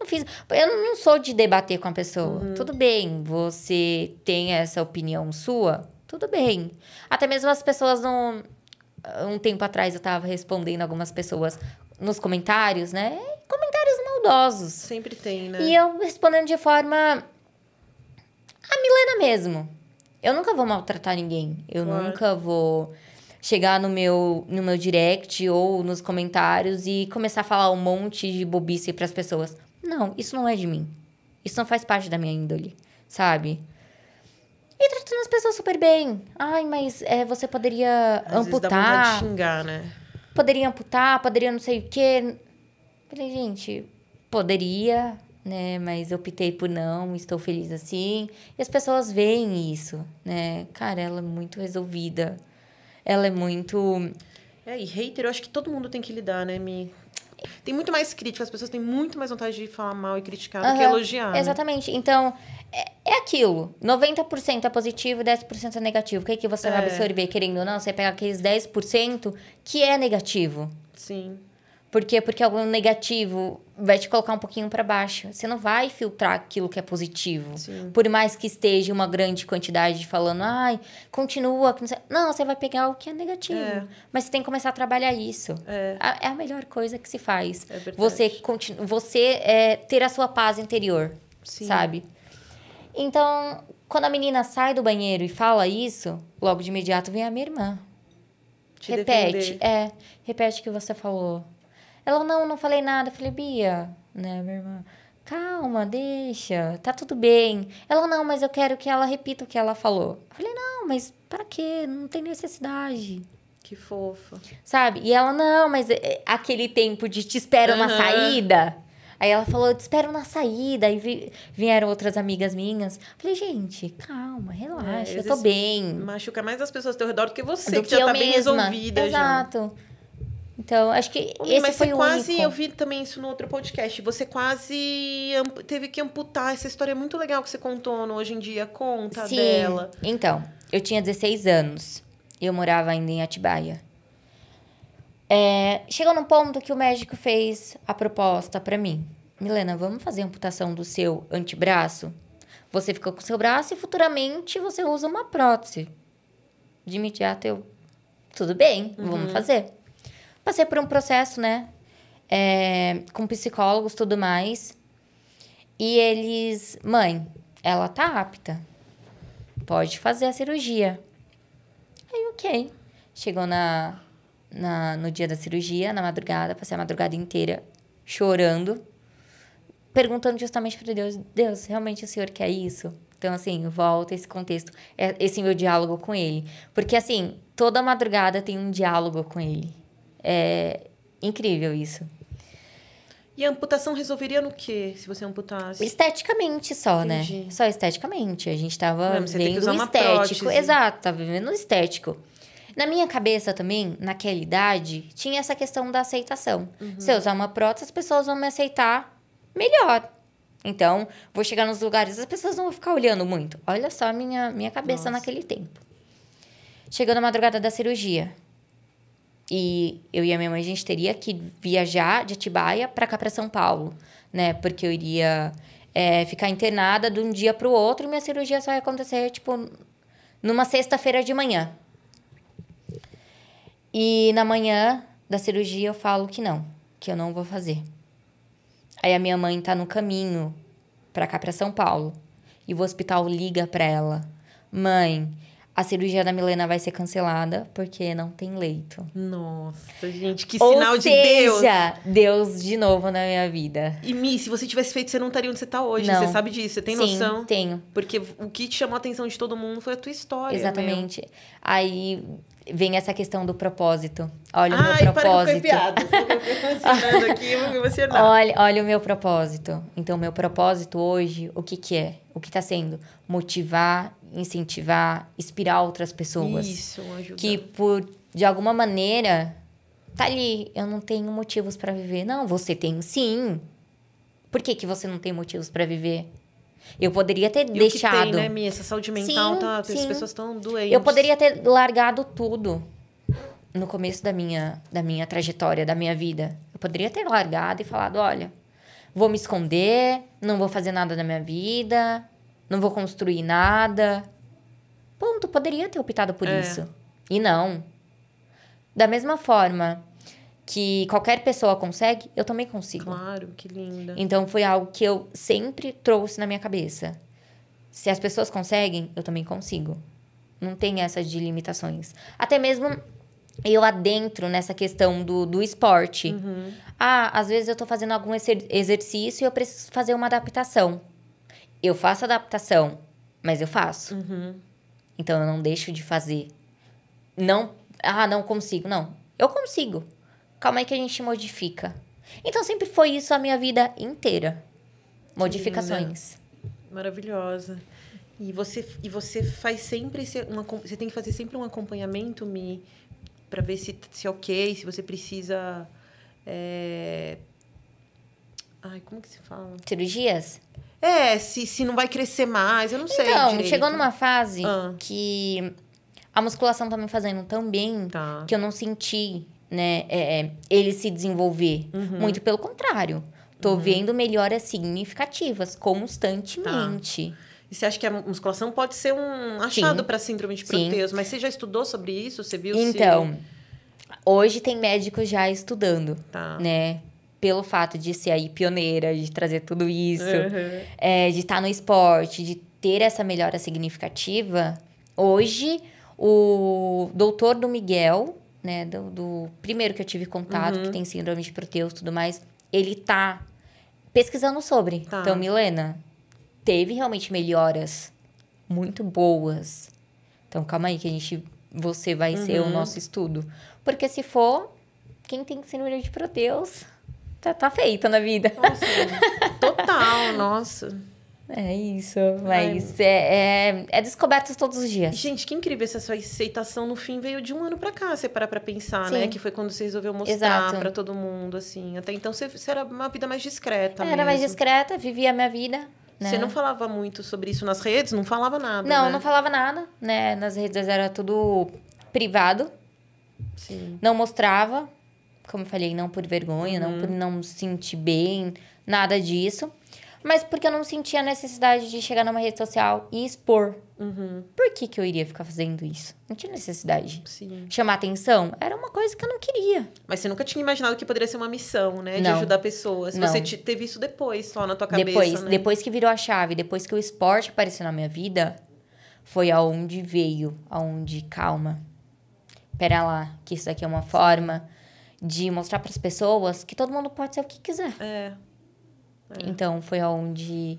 S2: não, fiz, eu não sou de debater com a pessoa. Uhum. Tudo bem, você tem essa opinião sua, tudo bem. Até mesmo as pessoas não, um tempo atrás eu estava respondendo algumas pessoas nos comentários, né?
S1: Comentários maldosos. Sempre tem,
S2: né? E eu respondendo de forma. A Milena mesmo. Eu nunca vou maltratar ninguém. Eu claro. nunca vou chegar no meu, no meu direct ou nos comentários e começar a falar um monte de bobice para as pessoas. Não, isso não é de mim. Isso não faz parte da minha índole, sabe? E tratando as pessoas super bem. Ai, mas é, você poderia Às amputar. Vezes dá de xingar, né? Poderia amputar, poderia não sei o quê. Falei, gente, poderia, né? Mas eu optei por não, estou feliz assim. E as pessoas veem isso, né? Cara, ela é muito resolvida. Ela é muito. É, e hater, eu acho que todo mundo tem que lidar, né, Mi? Tem muito mais
S1: crítica, as pessoas têm muito mais vontade de falar mal e criticar uhum. do que elogiar. Né?
S2: Exatamente. Né? Então, é, é, aquilo. 90% é positivo e 10% é negativo. O que, é que você é. vai absorver, querendo ou não? Você pega aqueles 10% que é negativo. Sim. Por quê? Porque é algo negativo vai te colocar um pouquinho para baixo. Você não vai filtrar aquilo que é positivo. Sim. Por mais que esteja uma grande quantidade falando, ai, continua. Não, você vai pegar o que é negativo. É. Mas você tem que começar a trabalhar isso. É, é a melhor coisa que se faz. É você continu, você é, ter a sua paz interior, Sim. sabe? Então, quando a menina sai do banheiro e fala isso, logo de imediato vem a minha irmã. Te repete, defender. é, repete o que você falou. Ela, não, não falei nada. Eu falei, Bia, né, minha irmã, calma, deixa, tá tudo bem. Ela, não, mas eu quero que ela repita o que ela falou. Eu falei, não, mas para quê? Não tem necessidade.
S1: Que fofa.
S2: Sabe? E ela, não, mas eh, aquele tempo de te espero uhum. na saída. Aí ela falou, te espero na saída. Aí vi, vieram outras amigas minhas. Falei, gente, calma, relaxa, é, eu tô bem.
S1: Machuca mais as pessoas ao teu redor do que você, do que, que tá já tá mesma. bem resolvida. Exato.
S2: Já. Então, acho que o esse mas foi você quase, único. eu vi também isso
S1: no outro podcast, você quase teve que amputar essa história é muito legal que você contou no Hoje em Dia, conta Sim. dela.
S2: Então, eu tinha 16 anos, eu morava ainda em Atibaia. É, chegou num ponto que o médico fez a proposta para mim. Milena, vamos fazer a amputação do seu antebraço? Você fica com o seu braço e futuramente você usa uma prótese. De imediato eu, tudo bem, uhum. vamos fazer. Passei por um processo, né? É, com psicólogos tudo mais. E eles. Mãe, ela tá apta. Pode fazer a cirurgia. Aí, ok. Chegou na, na, no dia da cirurgia, na madrugada, passei a madrugada inteira chorando, perguntando justamente para Deus: Deus, realmente o senhor quer isso? Então, assim, volta esse contexto, é, esse meu diálogo com ele. Porque, assim, toda madrugada tem um diálogo com ele. É incrível isso.
S1: E a amputação resolveria no quê, se você amputasse?
S2: Esteticamente só, né? Entendi. né? Só esteticamente. A gente tava Não, vendo o estético. Exato, tava vivendo o estético. Na minha cabeça também, naquela idade, tinha essa questão da aceitação. Uhum. Se eu usar uma prótese, as pessoas vão me aceitar melhor. Então, vou chegar nos lugares, as pessoas não vão ficar olhando muito. Olha só a minha, minha cabeça Nossa. naquele tempo. Chegou na madrugada da cirurgia. E eu e a minha mãe, a gente teria que viajar de Atibaia para cá, para São Paulo, né? Porque eu iria é, ficar internada de um dia para o outro e minha cirurgia só ia acontecer, tipo, numa sexta-feira de manhã. E na manhã da cirurgia eu falo que não, que eu não vou fazer. Aí a minha mãe tá no caminho para cá, para São Paulo. E o hospital liga para ela: Mãe, a cirurgia da Milena vai ser cancelada porque não tem leito. Nossa, gente, que Ou sinal seja, de Deus. Deus de novo na minha vida.
S1: E Mi, se você tivesse feito, você não estaria onde você está hoje. Não. Você sabe disso, você tem Sim, noção?
S2: tenho. Porque
S1: o que te chamou a atenção de todo mundo foi a tua história. Exatamente.
S2: Meu. Aí vem essa questão do propósito. Olha Ai, o meu propósito. Ai, para aqui, me Olha, olha o meu propósito. Então, meu propósito hoje, o que que é? O que está sendo? Motivar incentivar, inspirar outras pessoas. Isso, ajuda. Que por, de alguma maneira, tá ali, eu não tenho motivos para viver. Não, você tem sim. Por que, que você não tem motivos para viver? Eu poderia ter e deixado. tem, né, Essa
S1: saúde mental, sim, tá, sim. as pessoas estão doentes. Eu poderia
S2: ter largado tudo no começo da minha, da minha trajetória, da minha vida. Eu poderia ter largado e falado: olha, vou me esconder, não vou fazer nada na minha vida, não vou construir nada. Ponto, poderia ter optado por é. isso. E não. Da mesma forma que qualquer pessoa consegue, eu também consigo. Claro, que linda. Então foi algo que eu sempre trouxe na minha cabeça. Se as pessoas conseguem, eu também consigo. Não tem essas de limitações. Até mesmo eu adentro nessa questão do, do esporte. Uhum. Ah, às vezes eu tô fazendo algum exercício e eu preciso fazer uma adaptação eu faço adaptação, mas eu faço. Uhum. Então eu não deixo de fazer. Não, ah, não consigo, não. Eu consigo. Calma aí que a gente modifica. Então sempre foi isso a minha vida inteira. Modificações.
S1: Maravilhosa. E você e você faz sempre uma, você tem que fazer sempre um acompanhamento me para ver se se é ok, se você precisa é...
S2: Ai, como que se fala? Cirurgias? É, se, se não vai crescer mais, eu não sei. Então, direito. chegou numa fase ah. que a musculação tá me fazendo tão bem tá. que eu não senti, né, é, é ele se desenvolver. Uhum. Muito pelo contrário. Tô uhum. vendo melhoras significativas constantemente. Tá. E você acha que a
S1: musculação pode ser um achado para síndrome de Proteus? Mas você já estudou sobre isso? Você viu? Então,
S2: se... hoje tem médicos já estudando, tá. né? pelo fato de ser aí pioneira, de trazer tudo isso, uhum. é, de estar tá no esporte, de ter essa melhora significativa, hoje o doutor do Miguel, né, do, do primeiro que eu tive contato, uhum. que tem síndrome de Proteus e tudo mais, ele tá pesquisando sobre. Tá. Então, Milena, teve realmente melhoras muito boas. Então, calma aí que a gente você vai uhum. ser o uhum. nosso estudo. Porque se for, quem tem síndrome de Proteus tá, tá feita na vida. Nossa, total, nossa. É isso, mas é,
S1: é, é descobertas todos os dias. Gente, que incrível essa sua aceitação no fim veio de um ano para cá, você parar pra pensar, né? Sim. né? Que foi quando você resolveu mostrar para todo mundo, assim. Até então você, você, era uma vida mais discreta. Era mesmo. mais discreta,
S2: vivia a minha vida. Né? Você não
S1: falava muito sobre isso nas redes? Não
S2: falava nada? Não, né? não falava nada, né? Nas redes era tudo privado. Sim. Não mostrava como eu falei, não por vergonha, uhum. não por não sentir bem, nada disso. Mas porque eu não sentia a necessidade de chegar numa rede social e expor. Uhum. Por que, que eu iria ficar fazendo isso? Não tinha necessidade. Sim. Chamar atenção era uma coisa que eu não queria.
S1: Mas você nunca tinha imaginado que poderia ser uma missão, né? Não. De ajudar pessoas. Não. Você teve isso depois, só na tua cabeça. Depois, né? depois
S2: que virou a chave, depois que o esporte apareceu na minha vida, foi aonde veio, aonde calma. Pera lá, que isso daqui é uma forma de mostrar para as pessoas que todo mundo pode ser o que quiser. É. é. Então, foi onde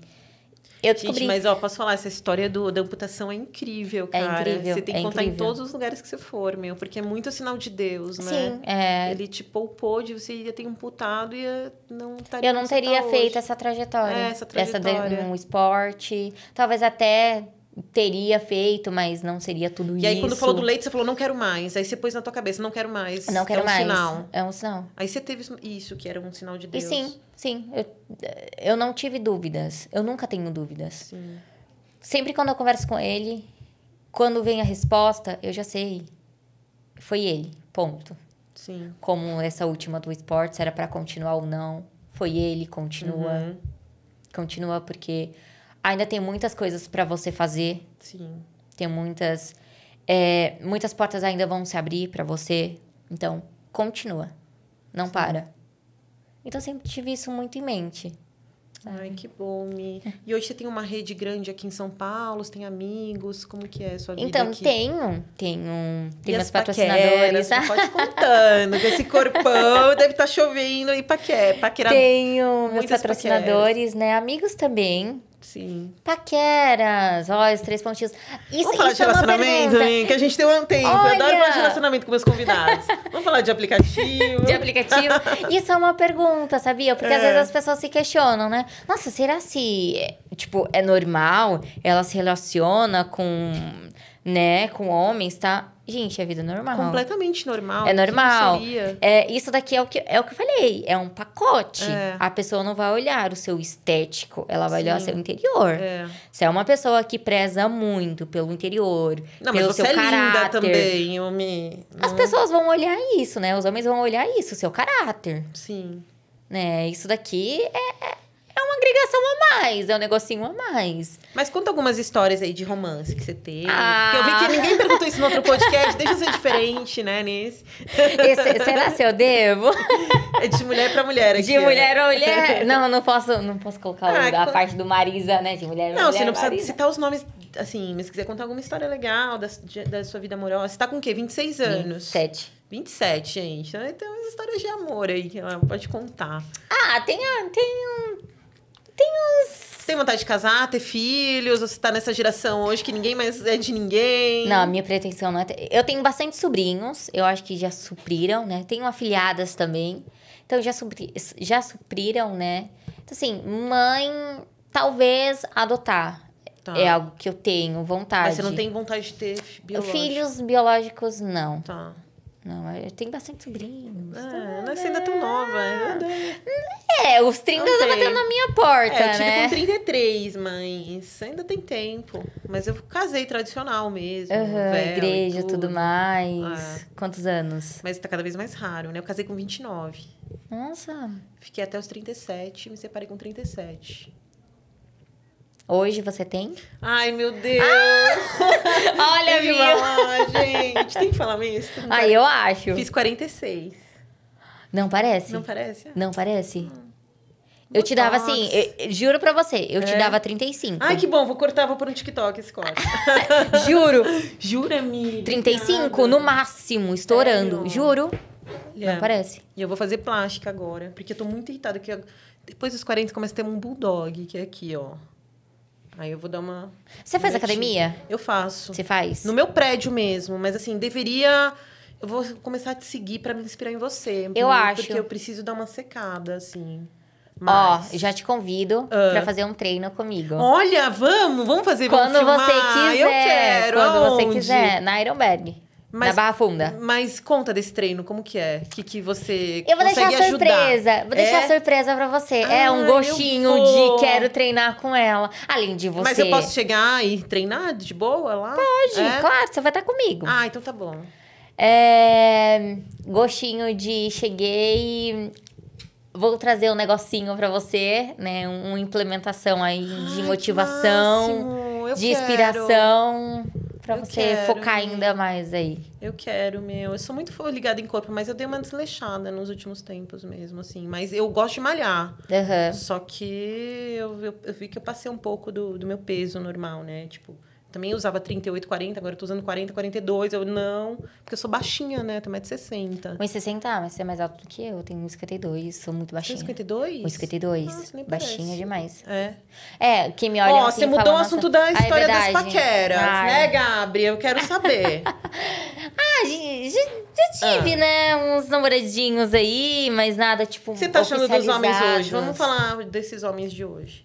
S2: eu descobri... Gente, mas
S1: ó, posso falar, essa história do, da amputação é incrível, é cara. É incrível, você tem é que é contar incrível. em todos os lugares que você for, meu, porque é muito sinal de Deus, né? Sim, é... Ele te poupou de você ia ter amputado e não estaria. Eu não tá teria tá feito hoje. essa
S2: trajetória. É, essa trajetória. Essa de, no esporte. Talvez até teria feito, mas não seria tudo isso. E aí, quando falou do leite,
S1: você falou, não quero mais. Aí você pôs na tua cabeça, não quero mais. Não quero é um mais. Sinal. É um sinal. Aí você teve isso, que era um sinal de Deus. E sim,
S2: sim. Eu, eu não tive dúvidas. Eu nunca tenho dúvidas. Sim. Sempre quando eu converso com ele, quando vem a resposta, eu já sei. Foi ele, ponto. Sim. Como essa última do esporte, era para continuar ou não. Foi ele, continua. Uhum. Continua porque ainda tem muitas coisas para você fazer. Sim. Tem muitas. É, muitas portas ainda vão se abrir para você. Então, continua. Não Sim. para. Então, sempre tive isso muito em mente.
S1: Sabe? Ai, que bom. Mi. E hoje você tem uma rede grande aqui em São Paulo? Você tem amigos? Como que é a sua vida Então, aqui? tenho.
S2: Tenho, tenho meus patrocinadores. Paqueras, pode
S1: contando. Com esse corpão, <laughs> deve estar tá chovendo. E paquer, paquerar Tenho
S2: meus patrocinadores, paqueras. né? Amigos também. Sim. Paqueras, olha os três pontinhos. Isso, Vamos falar isso de é relacionamento, é hein,
S1: que a gente tem um tempo. Olha... Eu adoro falar de relacionamento com meus convidados. Vamos falar de aplicativo. De aplicativo. Isso
S2: é uma pergunta, sabia? Porque é. às vezes as pessoas se questionam, né? Nossa, será se, tipo, é normal? Ela se relaciona com né, com homens, tá? Gente, é vida normal. Completamente
S1: normal. É normal.
S2: É, isso daqui é o, que, é o que eu falei, é um pacote. É. A pessoa não vai olhar o seu estético, ela vai Sim. olhar o seu interior. É. Se é uma pessoa que preza muito pelo interior, não, pelo mas você seu é caráter. Linda também,
S1: eu me...
S2: As hum. pessoas vão olhar isso, né? Os homens vão olhar isso, o seu caráter. Sim. Né? Isso daqui é, é é uma agregação a mais, é um negocinho a mais. Mas conta algumas histórias
S1: aí de romance que você teve. Ah. eu vi que ninguém perguntou isso no outro podcast, deixa eu ser diferente, né,
S2: nesse. Esse, será se eu devo? É de mulher pra mulher aqui. De mulher né? a mulher. Não, não posso, não posso colocar ah, o, a quando... parte do Marisa, né, de mulher Não, mulher, você não precisa Marisa. citar os nomes,
S1: assim, mas se quiser contar alguma história legal da, da sua vida amorosa. Você tá com o quê? 26 anos? 27. 27, gente. Então, tem é umas histórias de amor aí que ela pode contar. Ah, tem, ah, tem um tem uns. Tem vontade de casar, ter filhos? você tá nessa geração
S2: hoje que ninguém mais é de ninguém? Não, a minha pretensão não é. Ter... Eu tenho bastante sobrinhos, eu acho que já supriram, né? Tenho afilhadas também. Então já, supri... já supriram, né? Então, assim, mãe, talvez adotar. Tá. É algo que eu tenho vontade. Mas você não tem
S1: vontade de ter biológicos? Filhos
S2: biológicos, não. Tá. Não, eu é, tenho bastante sobrinhos.
S1: Ah, Você ainda é tão nova. Né? É, os 30 estão batendo na minha porta, é, eu tive né? com 33, mas ainda tem tempo. Mas eu casei tradicional mesmo. Uhum, igreja, tudo. tudo. mais. Ah. Quantos anos? Mas tá cada vez mais raro, né? Eu casei com 29. Nossa. Fiquei até os 37, me separei com 37.
S2: Hoje você tem? Ai, meu Deus! Ah! <laughs> Olha, viu? minha gente,
S1: tem que falar mesmo?
S2: Ah, <laughs> parece. eu acho. Fiz 46. Não parece? Não parece? Não parece? Hum. Eu te dava assim, eu, juro pra você, eu é? te dava 35. Ai, que
S1: bom, vou cortar, vou por um TikTok esse corte. <laughs>
S2: juro. Jura, amiga? 35, no máximo, estourando. É, juro. Yeah. Não
S1: parece. E eu vou fazer plástica agora, porque eu tô muito irritada. Que eu... Depois dos 40 começa a ter um bulldog, que é aqui, ó. Aí eu vou dar uma. Você faz academia? Eu faço. Você faz? No meu prédio mesmo, mas assim, deveria. Eu vou começar a te seguir para me inspirar em você. Eu acho. Porque eu preciso dar uma secada, assim.
S2: Mas... Ó, já te convido uh. para ah. fazer um treino comigo. Olha, vamos, vamos fazer, vamos Quando filmar. você quiser. Eu quero. Quando Aonde? você quiser, na Ironberg. Mas, Barra Funda. Mas conta
S1: desse treino, como que é? Que que você Eu vou deixar surpresa. Ajudar. Vou deixar é?
S2: surpresa para você. É ah, é um gostinho de quero
S1: treinar com ela. Além de você. Mas eu posso chegar e
S2: treinar de boa lá? Pode, é? claro, você vai estar comigo. Ah, então tá bom. É... Gostinho de cheguei vou trazer um negocinho para você, né? Uma implementação aí de Ai, motivação, de inspiração. Quero. Pra você quero, focar ainda mais aí. Eu quero, meu. Eu sou muito
S1: ligada em corpo, mas eu dei uma desleixada nos últimos tempos mesmo, assim. Mas eu gosto de malhar. Uhum. Só que eu, eu, eu, vi que eu passei um pouco do, do meu peso normal, né? Tipo, também usava 38, 40, agora eu tô usando 40, 42. Eu não, porque eu sou baixinha, né? Tenho mais
S2: é de 60. 1,60, ah, mas você é mais alto do que eu. Eu tenho 1,52, sou muito baixinha. 1,52? 1,52. Nossa, nem parece. Baixinha demais. É. É, quem me olha Ó, assim, você mudou fala, o assunto da ah, é história é das paqueras, ah, né, Gabriel? Eu quero saber. <laughs> ah, já, já tive, ah. né, uns namoradinhos aí, mas nada, tipo, Você tá achando dos homens hoje? Vamos falar
S1: desses homens de hoje.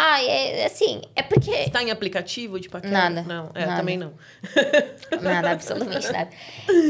S2: Ah, é assim,
S1: é porque. Está em aplicativo de paquera? Nada. Não, é, nada. também não. Nada, absolutamente nada.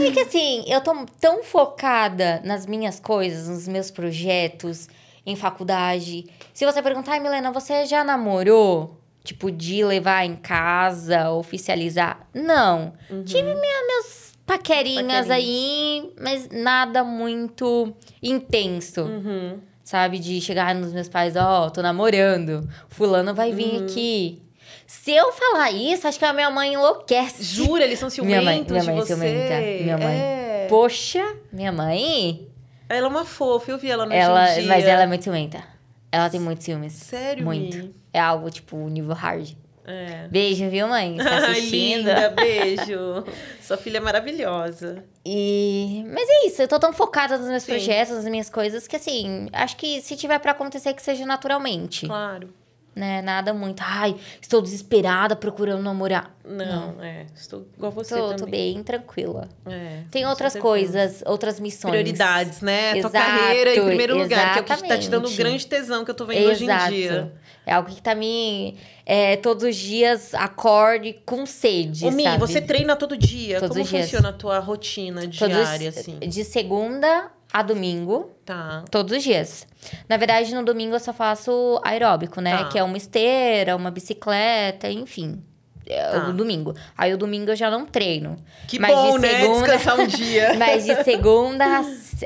S2: É que assim, eu tô tão focada nas minhas coisas, nos meus projetos, em faculdade. Se você perguntar, ai, Milena, você já namorou? Tipo, de levar em casa, oficializar? Não. Uhum. Tive minhas, meus paquerinhas, paquerinhas aí, mas nada muito intenso. Uhum sabe? De chegar nos meus pais, ó, oh, tô namorando, fulano vai vir uhum. aqui. Se eu falar isso, acho que a minha mãe enlouquece. Jura? Eles são <laughs> ciumentos minha mãe, minha mãe de você? Ciumenta. Minha mãe. É... Poxa, minha mãe...
S1: Ela é uma fofa, eu vi ela no ela, Mas ela é muito
S2: ciumenta. Ela tem muitos ciúmes. Sério? Muito. É algo, tipo, nível hard. É. Beijo, viu, mãe? Tá <laughs> assistindo. Linda,
S1: beijo. Sua filha é maravilhosa.
S2: E... Mas é isso, eu tô tão focada nos meus Sim. projetos, nas minhas coisas, que assim, acho que se tiver para acontecer, que seja naturalmente. Claro. Né? Nada muito, ai, estou desesperada procurando namorar. Não,
S1: Não. é. Estou
S2: igual você tô, também. Tô bem tranquila. É, Tem outras certeza. coisas, outras missões. Prioridades, né? Exato, Tua carreira em primeiro exatamente. lugar, que é o que tá te dando um grande
S1: tesão que eu tô vendo Exato. hoje em dia.
S2: É algo que também tá é, todos os dias acorde com sede. Ô, Mi, sabe? você treina todo dia. Todos Como os dias. funciona a tua rotina diária, todos, assim? De segunda a domingo. Tá. Todos os dias. Na verdade, no domingo eu só faço aeróbico, né? Tá. Que é uma esteira, uma bicicleta, enfim. É, tá. O domingo. Aí o domingo eu já não treino. Que mas bom, de né? segunda... né? Descansar um dia. <laughs> mas de segunda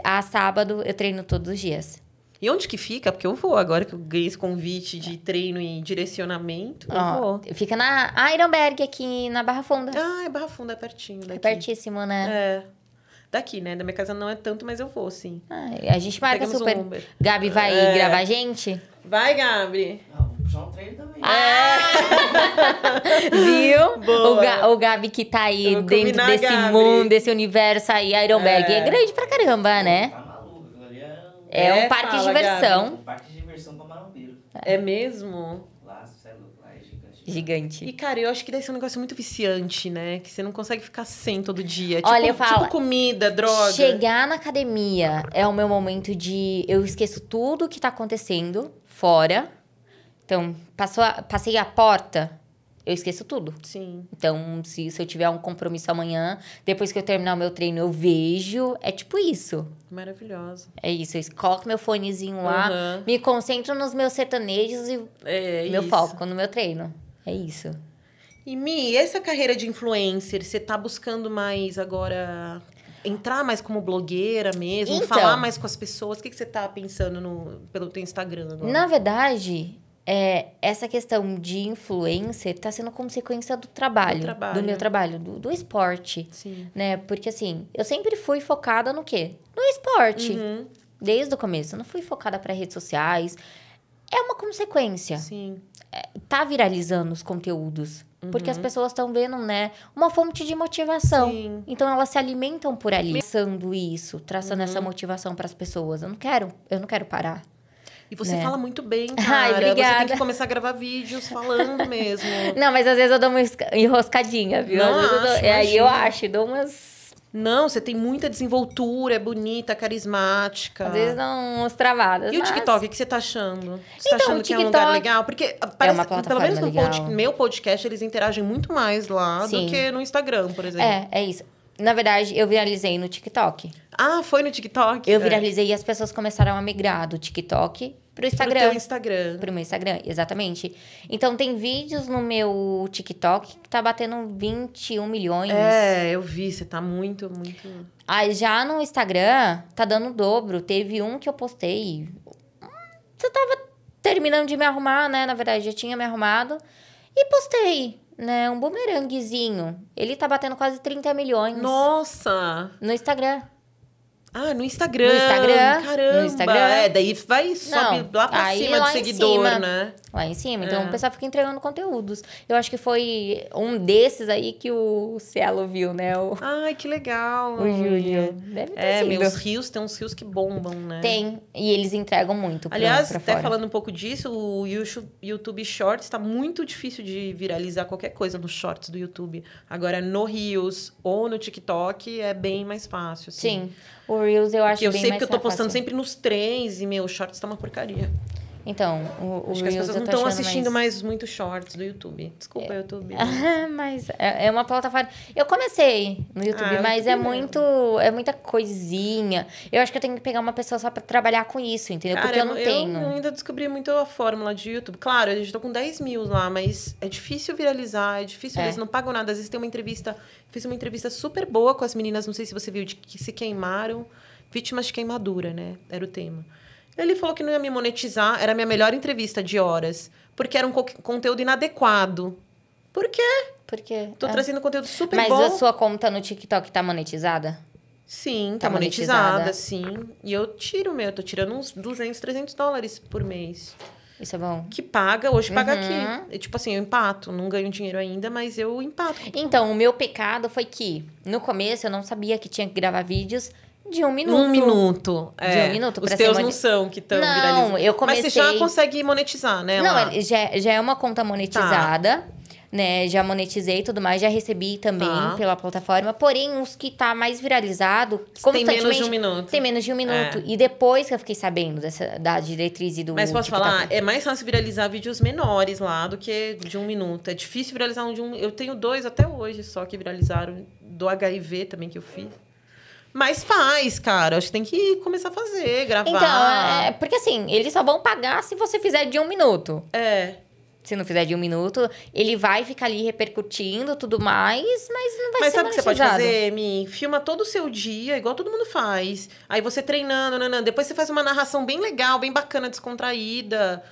S2: a sábado eu treino todos os dias.
S1: E onde que fica? Porque eu vou, agora que eu ganhei esse convite de treino e direcionamento, eu vou.
S2: Fica na Ironberg, aqui na Barra Funda. Ah, é Barra Funda, é pertinho é daqui. É pertíssimo, né? É.
S1: Daqui, né? Da minha casa não é tanto, mas eu vou,
S2: sim. Ah, a gente marca Pegamos super. Um Gabi vai É. gravar a gente?
S1: Vai, Gabi. Não, ah, vou puxar um treino também. Ah! É. <laughs> Viu? Boa. O, Ga- o
S2: Gabi que tá aí dentro desse mundo, desse universo aí, Ironberg. É. É. grande pra caramba, né? É, é um é, parque fala, de diversão. Gabi. Um
S1: parque de diversão pra marombeiro. É. é
S2: mesmo?
S1: Lá, você é lá
S2: é gigante. Gigante. E, cara, eu acho
S1: que deve ser um negócio muito viciante, né? Que você não consegue ficar sem todo dia. Olha, tipo, eu falo... Tipo comida, droga. Chegar
S2: na academia é o meu momento de... Eu esqueço tudo que tá acontecendo fora. Então, passou a... passei a porta eu esqueço tudo. Sim. Então, se, se eu tiver um compromisso amanhã, depois que eu terminar o meu treino, eu vejo. É tipo isso.
S1: Maravilhoso.
S2: É isso. Eu coloco meu fonezinho uhum. lá, me concentro nos meus sertanejos e é, meu isso. foco no meu treino. É isso.
S1: E Mi, essa carreira de influencer, você tá buscando mais agora entrar mais como blogueira mesmo, então, falar mais com as pessoas? O que, que você tá pensando no, pelo teu Instagram agora? Na
S2: verdade, é, essa questão de influencer está sendo consequência do trabalho, do, trabalho. do meu trabalho, do, do esporte, Sim. né? Porque assim, eu sempre fui focada no quê? No esporte, uhum. desde o começo. Eu não fui focada para redes sociais. É uma consequência. Sim. É, tá viralizando os conteúdos. Uhum. Porque as uhum. pessoas estão vendo, né, uma fonte de motivação. Sim. Então elas se alimentam por ali, traçando isso, traçando uhum. essa motivação para as pessoas. Eu não quero, eu não quero parar. E você né? fala
S1: muito bem, <laughs> cara. Ai, obrigada. Você tem que começar a gravar vídeos falando <laughs> mesmo. Não, mas às vezes eu
S2: dou uma enroscadinha, viu? Não acho, eu dou... é, aí eu acho,
S1: dou umas. Não, você tem muita desenvoltura, é bonita, carismática. Às vezes não umas travadas. E mas... o TikTok, o que você tá
S2: achando? Você tá então, tá achando TikTok... que é um lugar legal?
S1: Porque é parece, é pelo menos no meu podcast, eles interagem
S2: muito mais lá Sim. do que no
S1: Instagram, por exemplo. É,
S2: é isso. Na verdade, eu viralizei no TikTok. Ah, foi no TikTok? Eu viralizei é. e as pessoas começaram a migrar do TikTok Pro Instagram. Pro teu Instagram. Pro meu Instagram, exatamente. Então, tem vídeos no meu TikTok que tá batendo 21 milhões. É, eu vi, você tá muito, muito... Aí, já no Instagram, tá dando o dobro. Teve um que eu postei... Você tava terminando de me arrumar, né? Na verdade, já tinha me arrumado. E postei, né? Um bumeranguezinho. Ele tá batendo quase 30 milhões. Nossa! No Instagram. Ah, no Instagram. No Instagram. Caramba. No Instagram. É, daí vai sobe Não, lá pra aí, cima lá seguidor, cima, né? Lá em cima. Então é. o pessoal fica entregando conteúdos. Eu acho que foi um desses aí que o Cielo viu, né? O, Ai, que legal. O Júlio. Deve ter é, sido. meus rios, tem uns rios que bombam, né? Tem. E eles entregam muito. Aliás, pra, pra até fora. falando
S1: um pouco disso, o YouTube Shorts tá muito difícil de viralizar qualquer coisa nos shorts do YouTube. Agora, no Rios ou no TikTok é bem mais fácil. Assim. Sim.
S2: O Reels eu acho que Eu bem sei porque eu tô postando
S1: sempre nos trens e meu shorts tá uma porcaria.
S2: Então, o, o que as Reels pessoas não estão assistindo
S1: mais... mais... muito shorts do YouTube. Desculpa, é, YouTube.
S2: <laughs> mas é, é, uma plataforma. Eu comecei no YouTube, ah, mas é muito. É muita coisinha. Eu acho que eu tenho que pegar uma pessoa só pra trabalhar com isso, entendeu? Cara, Porque eu não eu tenho. Eu
S1: ainda descobri muito a fórmula de YouTube. Claro, eu estou tá com 10 mil lá, mas é difícil viralizar, é difícil. É. Eles não pagam nada. Às vezes tem uma entrevista. Fiz uma entrevista super boa com as meninas, não sei se você viu, de que se queimaram. Vítimas de queimadura, né? Era o tema. Ele falou que não ia me monetizar, era a minha melhor entrevista de horas, porque era um co conteúdo inadequado.
S2: Por quê? Porque. Tô é. trazendo conteúdo super Mas bom. Mas a sua conta no TikTok tá monetizada? Sim,
S1: tá, tá monetizada, monetizada, sim. E eu tiro, meu, eu tô tirando uns 200, 300 dólares por mês. Isso é bom. Que paga, hoje paga aqui. Uhum. E, tipo assim, eu empato, não ganho dinheiro ainda, mas
S2: eu empato. Então, o meu pecado foi que, no começo, eu não sabia que tinha que gravar vídeos de um minuto. Um minuto.
S1: É. De um minuto. Os teus não são que estão viralizando. Não, eu comecei... Mas você já consegue
S2: monetizar, né? Não, lá? É, já, já é uma conta monetizada. Tá. Né, já monetizei e tudo mais, já recebi também tá. pela plataforma. Porém, os que tá mais viralizado, tem menos de um minuto. Tem menos de um minuto. É. E depois que eu fiquei sabendo dessa, da diretriz e do. Mas posso tipo
S1: falar? É mais fácil viralizar vídeos menores lá do que de um minuto. É difícil viralizar um de um. Eu tenho dois até hoje só que viralizaram do HIV também que eu fiz. Mas
S2: faz, cara. Acho que tem que começar a fazer, gravar. Então, é, é, porque assim, eles só vão pagar se você fizer de um minuto. É. Se não fizer de um minuto, ele vai ficar ali repercutindo tudo mais, mas não vai mas ser Mas sabe o que você pode fazer,
S1: Mi? Filma todo o seu dia, igual todo mundo faz. Aí você treinando, nanã. depois você faz uma narração bem legal, bem bacana, descontraída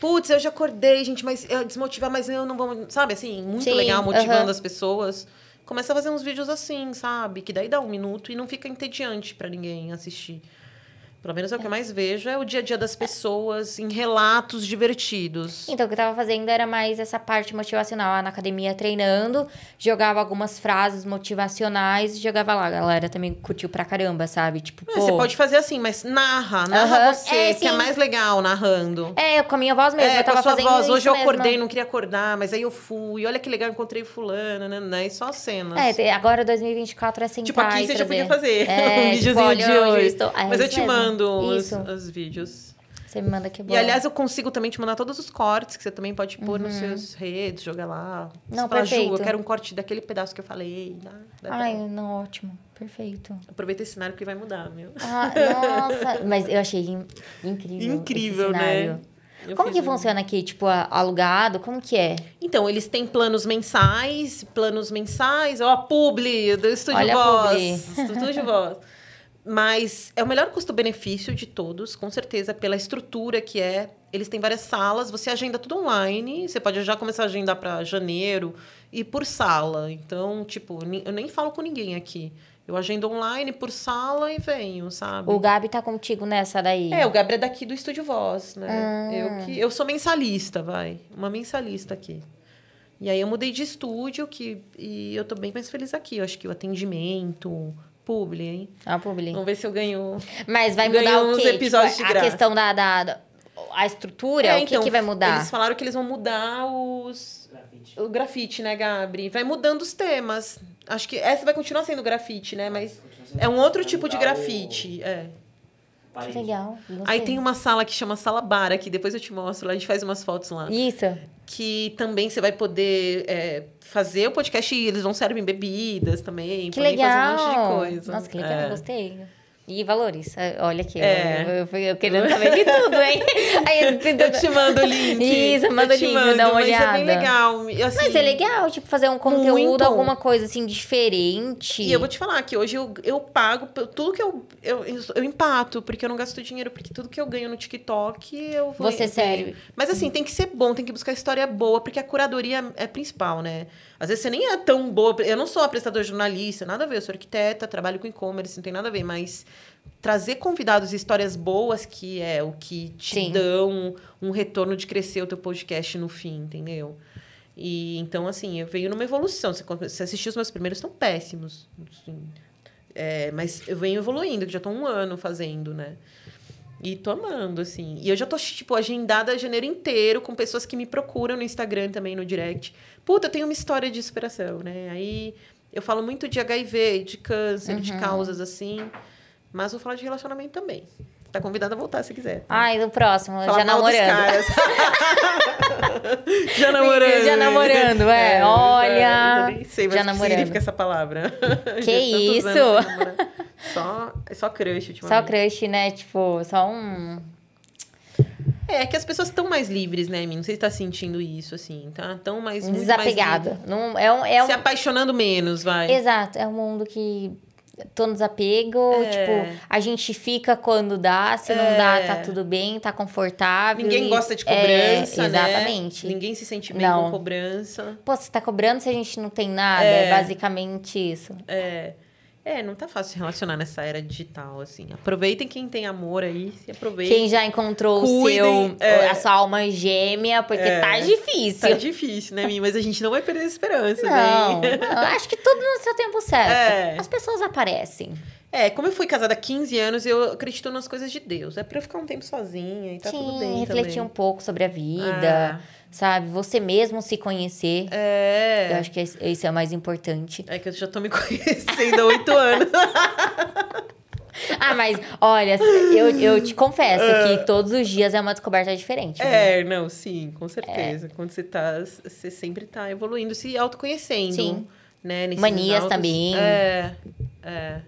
S1: putz, eu já acordei, gente, mas desmotivar, mas eu não vou. Sabe assim, muito Sim, legal, motivando uh -huh. as pessoas começa a fazer uns vídeos assim, sabe? Que daí dá um minuto e não fica entediante para ninguém assistir. Pelo menos é o que eu é. mais vejo, é o dia a dia das pessoas, em
S2: relatos divertidos. Então, o que eu tava fazendo era mais essa parte motivacional. Ah, na academia treinando, jogava algumas frases motivacionais e jogava lá. A galera também curtiu pra caramba, sabe? Tipo, é, Você pode
S1: fazer assim, mas narra, narra você, É, que é mais legal narrando.
S2: É, com a minha voz mesmo. É, eu com a sua fazendo voz. Hoje eu mesmo. acordei, não
S1: queria acordar, mas aí eu fui. Olha que legal, encontrei fulano, né? E só cenas. É,
S2: agora 2024 é sentar Tipo, aqui e você já podia fazer fazer <laughs> é, um tipo, videozinho de hoje eu hoje. estou- é, Mas eu te mesmo mando os, os, vídeos. Você me manda que bom. É e aliás,
S1: eu consigo também te mandar todos os cortes que você também pode pôr uhum. nos seus redes, jogar lá. Não, você perfeito. Ju, eu quero um corte daquele pedaço
S2: que eu falei. Dá, Ai, pra... não, ótimo. Perfeito.
S1: Aproveita esse cenário que vai mudar, meu. Ah, nossa, <laughs> mas
S2: eu achei incrível. Incrível, né? Eu como que um... funciona aqui? Tipo, alugado? Como que é?
S1: Então, eles têm planos mensais, planos mensais, ó, publi, do Estúdio Olha Voz. Estúdio Voz. Mas é o melhor custo-benefício de todos, com certeza, pela estrutura que é. Eles têm várias salas, você agenda tudo online, você pode já começar a agendar para janeiro e por sala. Então, tipo, eu nem falo com ninguém aqui. Eu agendo online por sala e venho, sabe? O
S2: Gabi tá contigo nessa daí. É, o Gabi
S1: é daqui do Estúdio Voz, né? Ah. Eu, que, eu sou mensalista, vai. Uma mensalista aqui. E aí eu mudei de estúdio que, e eu tô bem mais feliz aqui. Eu acho que o atendimento, publi, hein? A
S2: publi. Vamos ver se eu ganho. Mas vai mudar o quê? Tipo, episódios tipo, de graça. A questão da, da a estrutura, é, o que, então, que vai mudar? Eles
S1: falaram que eles vão mudar os grafite. o grafite, né, Gabri? Vai mudando os temas. Acho que essa vai continuar sendo grafite, né? Ah, Mas é um outro tipo de grafite, o... é. Que
S2: legal. Gostei. Aí tem uma
S1: sala que chama Sala bar que depois eu te mostro lá, a gente faz umas fotos lá. Isso que também você vai poder é, fazer o podcast e eles vão servir bebidas também. Que legal! Fazer um monte de coisa. Nossa, que legal, é. eu
S2: gostei. E valores. Olha aqui, é. eu, eu, eu, eu, querendo saber de tudo, hein? <laughs> Aí, tento Eu te mando o link. Isso, manda o link, mando, dá uma mas olhada. Mas é bem legal. Assim, mas é legal, tipo, fazer um conteúdo, alguma coisa assim, diferente. E eu vou te falar que hoje eu, eu pago, tudo
S1: que eu, eu, eu empato, porque eu não gasto dinheiro, porque tudo que eu ganho no TikTok, eu vou... Você serve. Mas assim, tem que ser bom, tem que buscar história boa, porque a curadoria é principal, né? Às vezes você nem é tão boa. Eu não sou apresentadora jornalista, nada a ver. Eu sou arquiteta, trabalho com e-commerce, não tem nada a ver. Mas trazer convidados e histórias boas, que é o que te Sim. dão um retorno de crescer o teu podcast no fim, entendeu? E então, assim, eu venho numa evolução. Se você assistiu os meus primeiros, estão péssimos. Assim. É, mas eu venho evoluindo, que já estou um ano fazendo, né? E tô amando, assim. E eu já tô, tipo, agendada janeiro inteiro com pessoas que me procuram no Instagram também, no direct. Puta, eu tenho uma história de superação, né? Aí eu falo muito de HIV, de câncer, uhum. de causas assim. Mas vou falar de relacionamento também. Tá convidada a voltar se quiser. Tá? Ai, no próximo. Fala <laughs> já namorando. já namorando. Já namorando, é. <laughs> é Olha. Já, nem sei já namorando. significa essa palavra. <laughs> Que isso? só, só crush, tipo. Só crush,
S2: né? Tipo, só um. É,
S1: é que as pessoas estão mais livres, né, Min? Não sei se tá sentindo isso, assim, tá? Tão mais. Desapegada. Mais Não, é um, é um... Se apaixonando menos, vai.
S2: Exato. É um mundo que tô no desapego, é. tipo, a gente fica quando dá, se é. não dá, tá é. tudo bem, tá confortável. Ninguém gosta de é, cobrança, é, exatamente. Né? Ninguém se sente bem não. com cobrança. Pô, você tá cobrando se a gente não tem nada, é, é. basicamente isso. É.
S1: É, não tá fácil se relacionar nessa era digital, assim.
S2: Aproveitem quem
S1: tem amor aí, se aproveitem. Quem já encontrou Cuidem, o seu, é, a
S2: sua alma gêmea, porque é, tá difícil. Tá
S1: difícil, né, mim? Mas a gente não vai perder a esperança, não, né? Não, <laughs> acho
S2: que tudo no seu tempo certo. É. As pessoas aparecem. É, como eu fui
S1: casada há 15 anos, eu acredito nas coisas de Deus. É pra eu ficar um tempo sozinha e tá Sim, tudo bem. refletir também. um
S2: pouco sobre a vida. Ah sabe? Você mesmo se conhecer. É. Eu acho que isso é o mais importante. É que eu já tô me <laughs>
S1: conhecendo há
S2: oito anos. <laughs> ah, mas olha,
S1: eu, eu te
S2: confesso que ah. todos os dias é uma descoberta diferente. Né? É, não, sim, com certeza. É. Quando você tá, você sempre
S1: tá evoluindo, se autoconhecendo. Sim. Né? Manias também. É, é.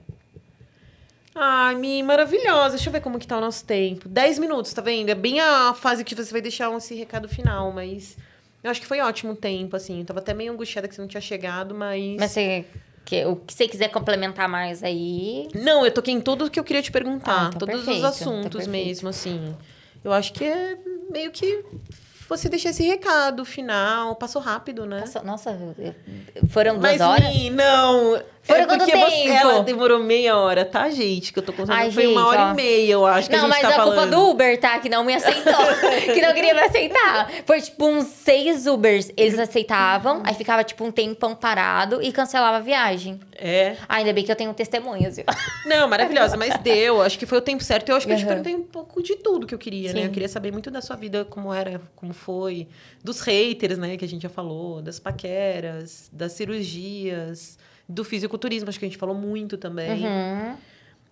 S1: Ai, Mi, maravilhosa. Deixa eu ver como que tá o nosso tempo. Dez minutos, tá vendo? É bem a fase que você vai deixar esse recado final, mas eu acho que foi ótimo o tempo, assim. Eu tava até meio angustiada que você não tinha chegado, mas. Mas você. Que, o que você quiser complementar mais aí. Não, eu toquei em tudo que eu queria te perguntar. Ah, então todos perfeito, os tá assuntos então mesmo, assim. Eu acho que é meio que você deixar esse recado final. Passou rápido, né? Passou, nossa,
S2: foram duas Mas, horas? Mas,
S1: não foi é porque você, ela demorou meia hora, tá, gente? Que eu tô contando. Ai, foi gente, uma hora ó. e meia, eu acho. Não, mas tá a culpa do
S2: Uber, tá? Que não me aceitou. <laughs> que não queria me aceitar. Foi tipo uns seis Ubers. Eles uhum. aceitavam, aí ficava tipo um tempão parado e cancelava a viagem. É. Ah, ainda bem que eu tenho testemunhas. Viu? <laughs>
S1: Não, maravilhosa, mas deu. Acho que foi o tempo certo. Eu acho que uhum. eu te perguntei um pouco de tudo que eu queria, Sim. né? Eu queria saber muito da sua vida, como era, como foi, dos haters, né? Que a gente já falou, das paqueras, das cirurgias do fisiculturismo, acho que a gente falou muito também. Uhum.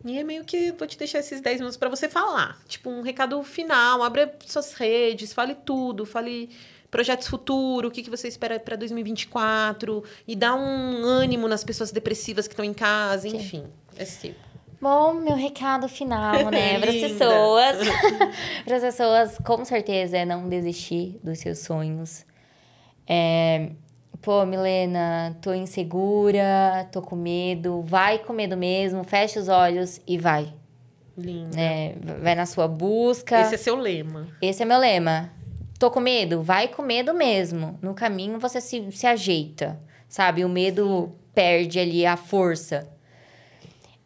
S1: E é meio que vou te deixar esses 10 minutos para você falar. Tipo, um recado final, abre suas redes, fale tudo, fale projetos futuros, o que, que você espera para 2024, e dá um ânimo nas pessoas depressivas que estão em casa, Sim. enfim, esse é tipo.
S2: Bom, meu recado final, <laughs> né, para as pessoas. <laughs> para as pessoas, com certeza, é não desistir dos seus sonhos. É, pô, Milena, tô insegura, tô com medo, vai com medo mesmo, fecha os olhos e vai. Linda. É, vai na sua busca. Esse é seu lema. Esse é meu lema. Tô com medo, vai com medo mesmo. No caminho você se, se ajeita, sabe? O medo perde ali a força.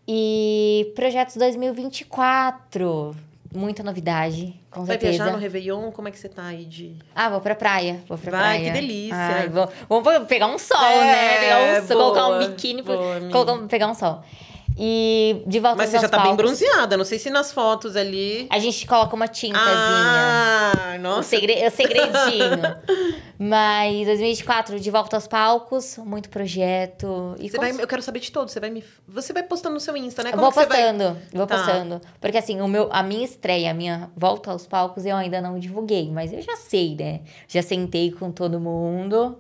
S2: E projetos 2024 muita novidade, com Vai certeza. Vai viajar no Réveillon?
S1: Como é que você tá aí de...
S2: Ah, vou pra praia, vou pra Vai, praia. Vai, que delícia. Ai, vou, vou pegar um sol, né? é, né? Pegar um sol, boa, colocar um biquíni, boa, colocar, pegar um sol. E de volta Mas você já tá palcos. bem
S1: bronzeada, não sei se nas fotos ali. A gente coloca uma tintazinha. Ah, nossa. O, segre... É um segredinho.
S2: <laughs> Mas 2024, de volta aos palcos, muito projeto. E você cons... vai, eu
S1: quero saber de tudo. Você vai me. Você vai postando no seu Insta, né? Como vou postando, vai... vou tá. postando.
S2: Porque assim, o meu, a minha estreia, a minha volta aos palcos, eu ainda não divulguei, mas eu já sei, né? Já sentei com todo mundo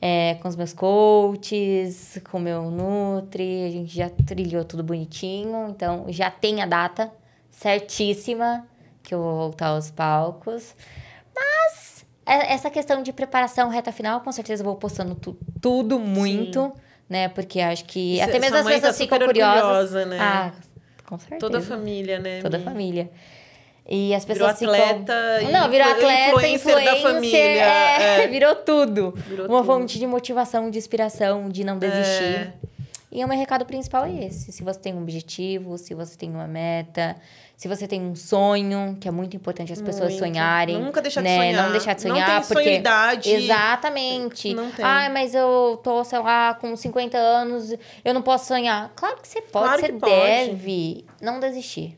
S2: é, com os meus coaches, com o meu Nutri, a gente já trilhou tudo bonitinho, então já tem a data certíssima que eu vou voltar aos palcos. Mas é, essa questão de preparação reta final, com certeza eu vou postando tu, tudo muito, Sim. né? Porque acho que até mesmo as tá pessoas tá ficam curiosas. Né? Ah, com certeza. Toda a
S1: família, né? Toda a
S2: família. E as pessoas virou atleta ficam... Não, virou atleta, influencer, influencer da família. É, é. <laughs> Virou tudo. Virou uma tudo. fonte de motivação, de inspiração, de não desistir. É. E o meu recado principal é esse. Se você tem um objetivo, se você tem uma meta, se você tem um sonho, que é muito importante as pessoas muito. sonharem. Nunca deixar né? de sonhar. Não deixar de sonhar. Não tem porque... sonhidade. Exatamente. Não tem. Ah, mas eu tô, sei lá, com 50 anos, eu não posso sonhar. Claro que você pode, claro você deve.
S1: Não desistir.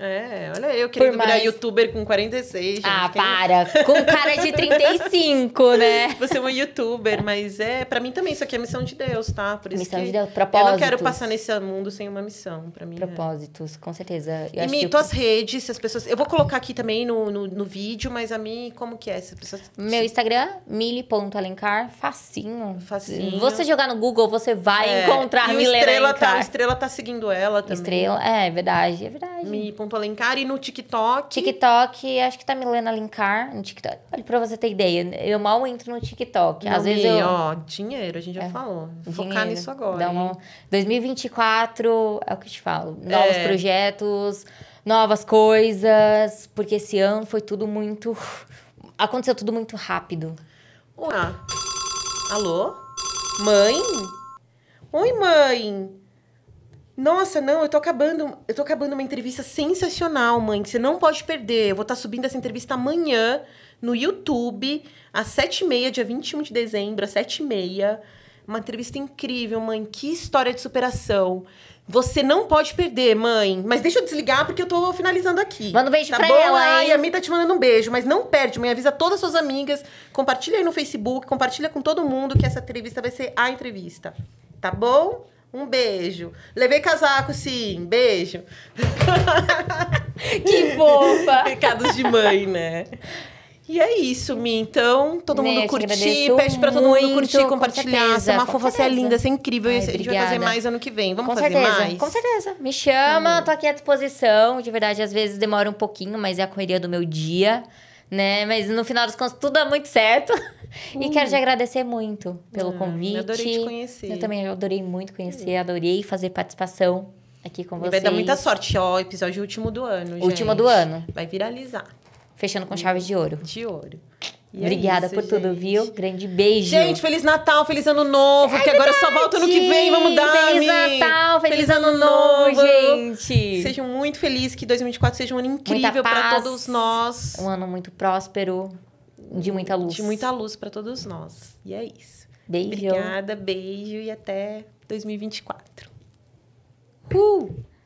S1: É, olha eu querendo mais... virar youtuber com 46. Gente. Ah, Quem... para! Com cara de 35, <laughs> né? Você é uma youtuber, mas é. para mim também, isso aqui é missão de Deus, tá? Por isso missão de Deus, propósitos. Eu não quero passar nesse mundo sem uma missão, para mim. É.
S2: Propósitos, é. com certeza. Eu e Mi, tuas as
S1: redes, se as pessoas. Eu vou colocar aqui também no, no, no vídeo, mas a
S2: mim, como que é? Se pessoas... Meu Instagram, mili.alencar, facinho. Facinho. Você jogar no Google, você vai é. encontrar e Milena. Estrela tá,
S1: estrela tá seguindo ela também. Estrela, é,
S2: é verdade, é verdade. Mi a Alencar e no TikTok. TikTok, acho que tá Milena Alencar no TikTok. Olha, pra você ter ideia, eu mal entro no TikTok. Às vezes e, eu. ó, dinheiro, a gente já
S1: é, falou. Dinheiro. Focar nisso agora.
S2: 2024, é o que eu te falo. É. Novos é. projetos, novas coisas, porque esse ano foi tudo muito. Aconteceu tudo muito rápido.
S1: olá Alô? Mãe? Oi, mãe. Nossa, não, eu tô acabando, eu tô acabando uma entrevista sensacional, mãe, que você não pode perder. Eu vou estar tá subindo essa entrevista amanhã no YouTube, às 7h30, dia 21 de dezembro, às 7h30. Uma entrevista incrível, mãe. Que história de superação. Você não pode perder, mãe. Mas deixa eu desligar porque eu tô finalizando aqui. Manda um beijo tá pra bom? ela, hein? Ai, a Mi tá te mandando um beijo, mas não perde, mãe. Avisa todas as suas amigas. Compartilha aí no Facebook, compartilha com todo mundo que essa entrevista vai ser a entrevista. Tá bom? Um beijo. Levei casaco, sim. Beijo. que fofa! <laughs> Recados de mãe, né? E é isso, Mi. Então, todo mundo curtir. Pede pra todo mundo curtir, compartilhar. Você é uma fofa, você é linda, você é incrível. Ai, a gente vai fazer mais ano que vem. Vamos com fazer certeza, mais? Com
S2: certeza. Me chama, Amor. tô aqui à disposição. De verdade, às vezes demora um pouquinho, mas é a correria do meu dia né? Mas no final das contas, tudo dá muito certo. <laughs> E quero te hum. agradecer muito pelo ah, convite. Eu adorei te conhecer. Eu também adorei muito conhecer, hum. adorei fazer participação aqui com vocês Vai dar muita sorte,
S1: ó, episódio último do ano, Último do ano. Vai
S2: viralizar. Fechando com chaves hum, de ouro. De ouro. E é Obrigada é isso, por tudo, gente. viu? Grande beijo. Gente, Feliz Natal, Feliz Ano Novo,
S1: é que agora só volta no que vem, vamos dar. Feliz Natal, Feliz, feliz ano, ano, Novo, gente. Sejam muito felizes, que 2024 seja um ano incrível para todos
S2: nós. Um ano muito próspero, de muita luz. De muita luz para todos nós. E é isso. Beijo. Obrigada, beijo e até 2024. Uh!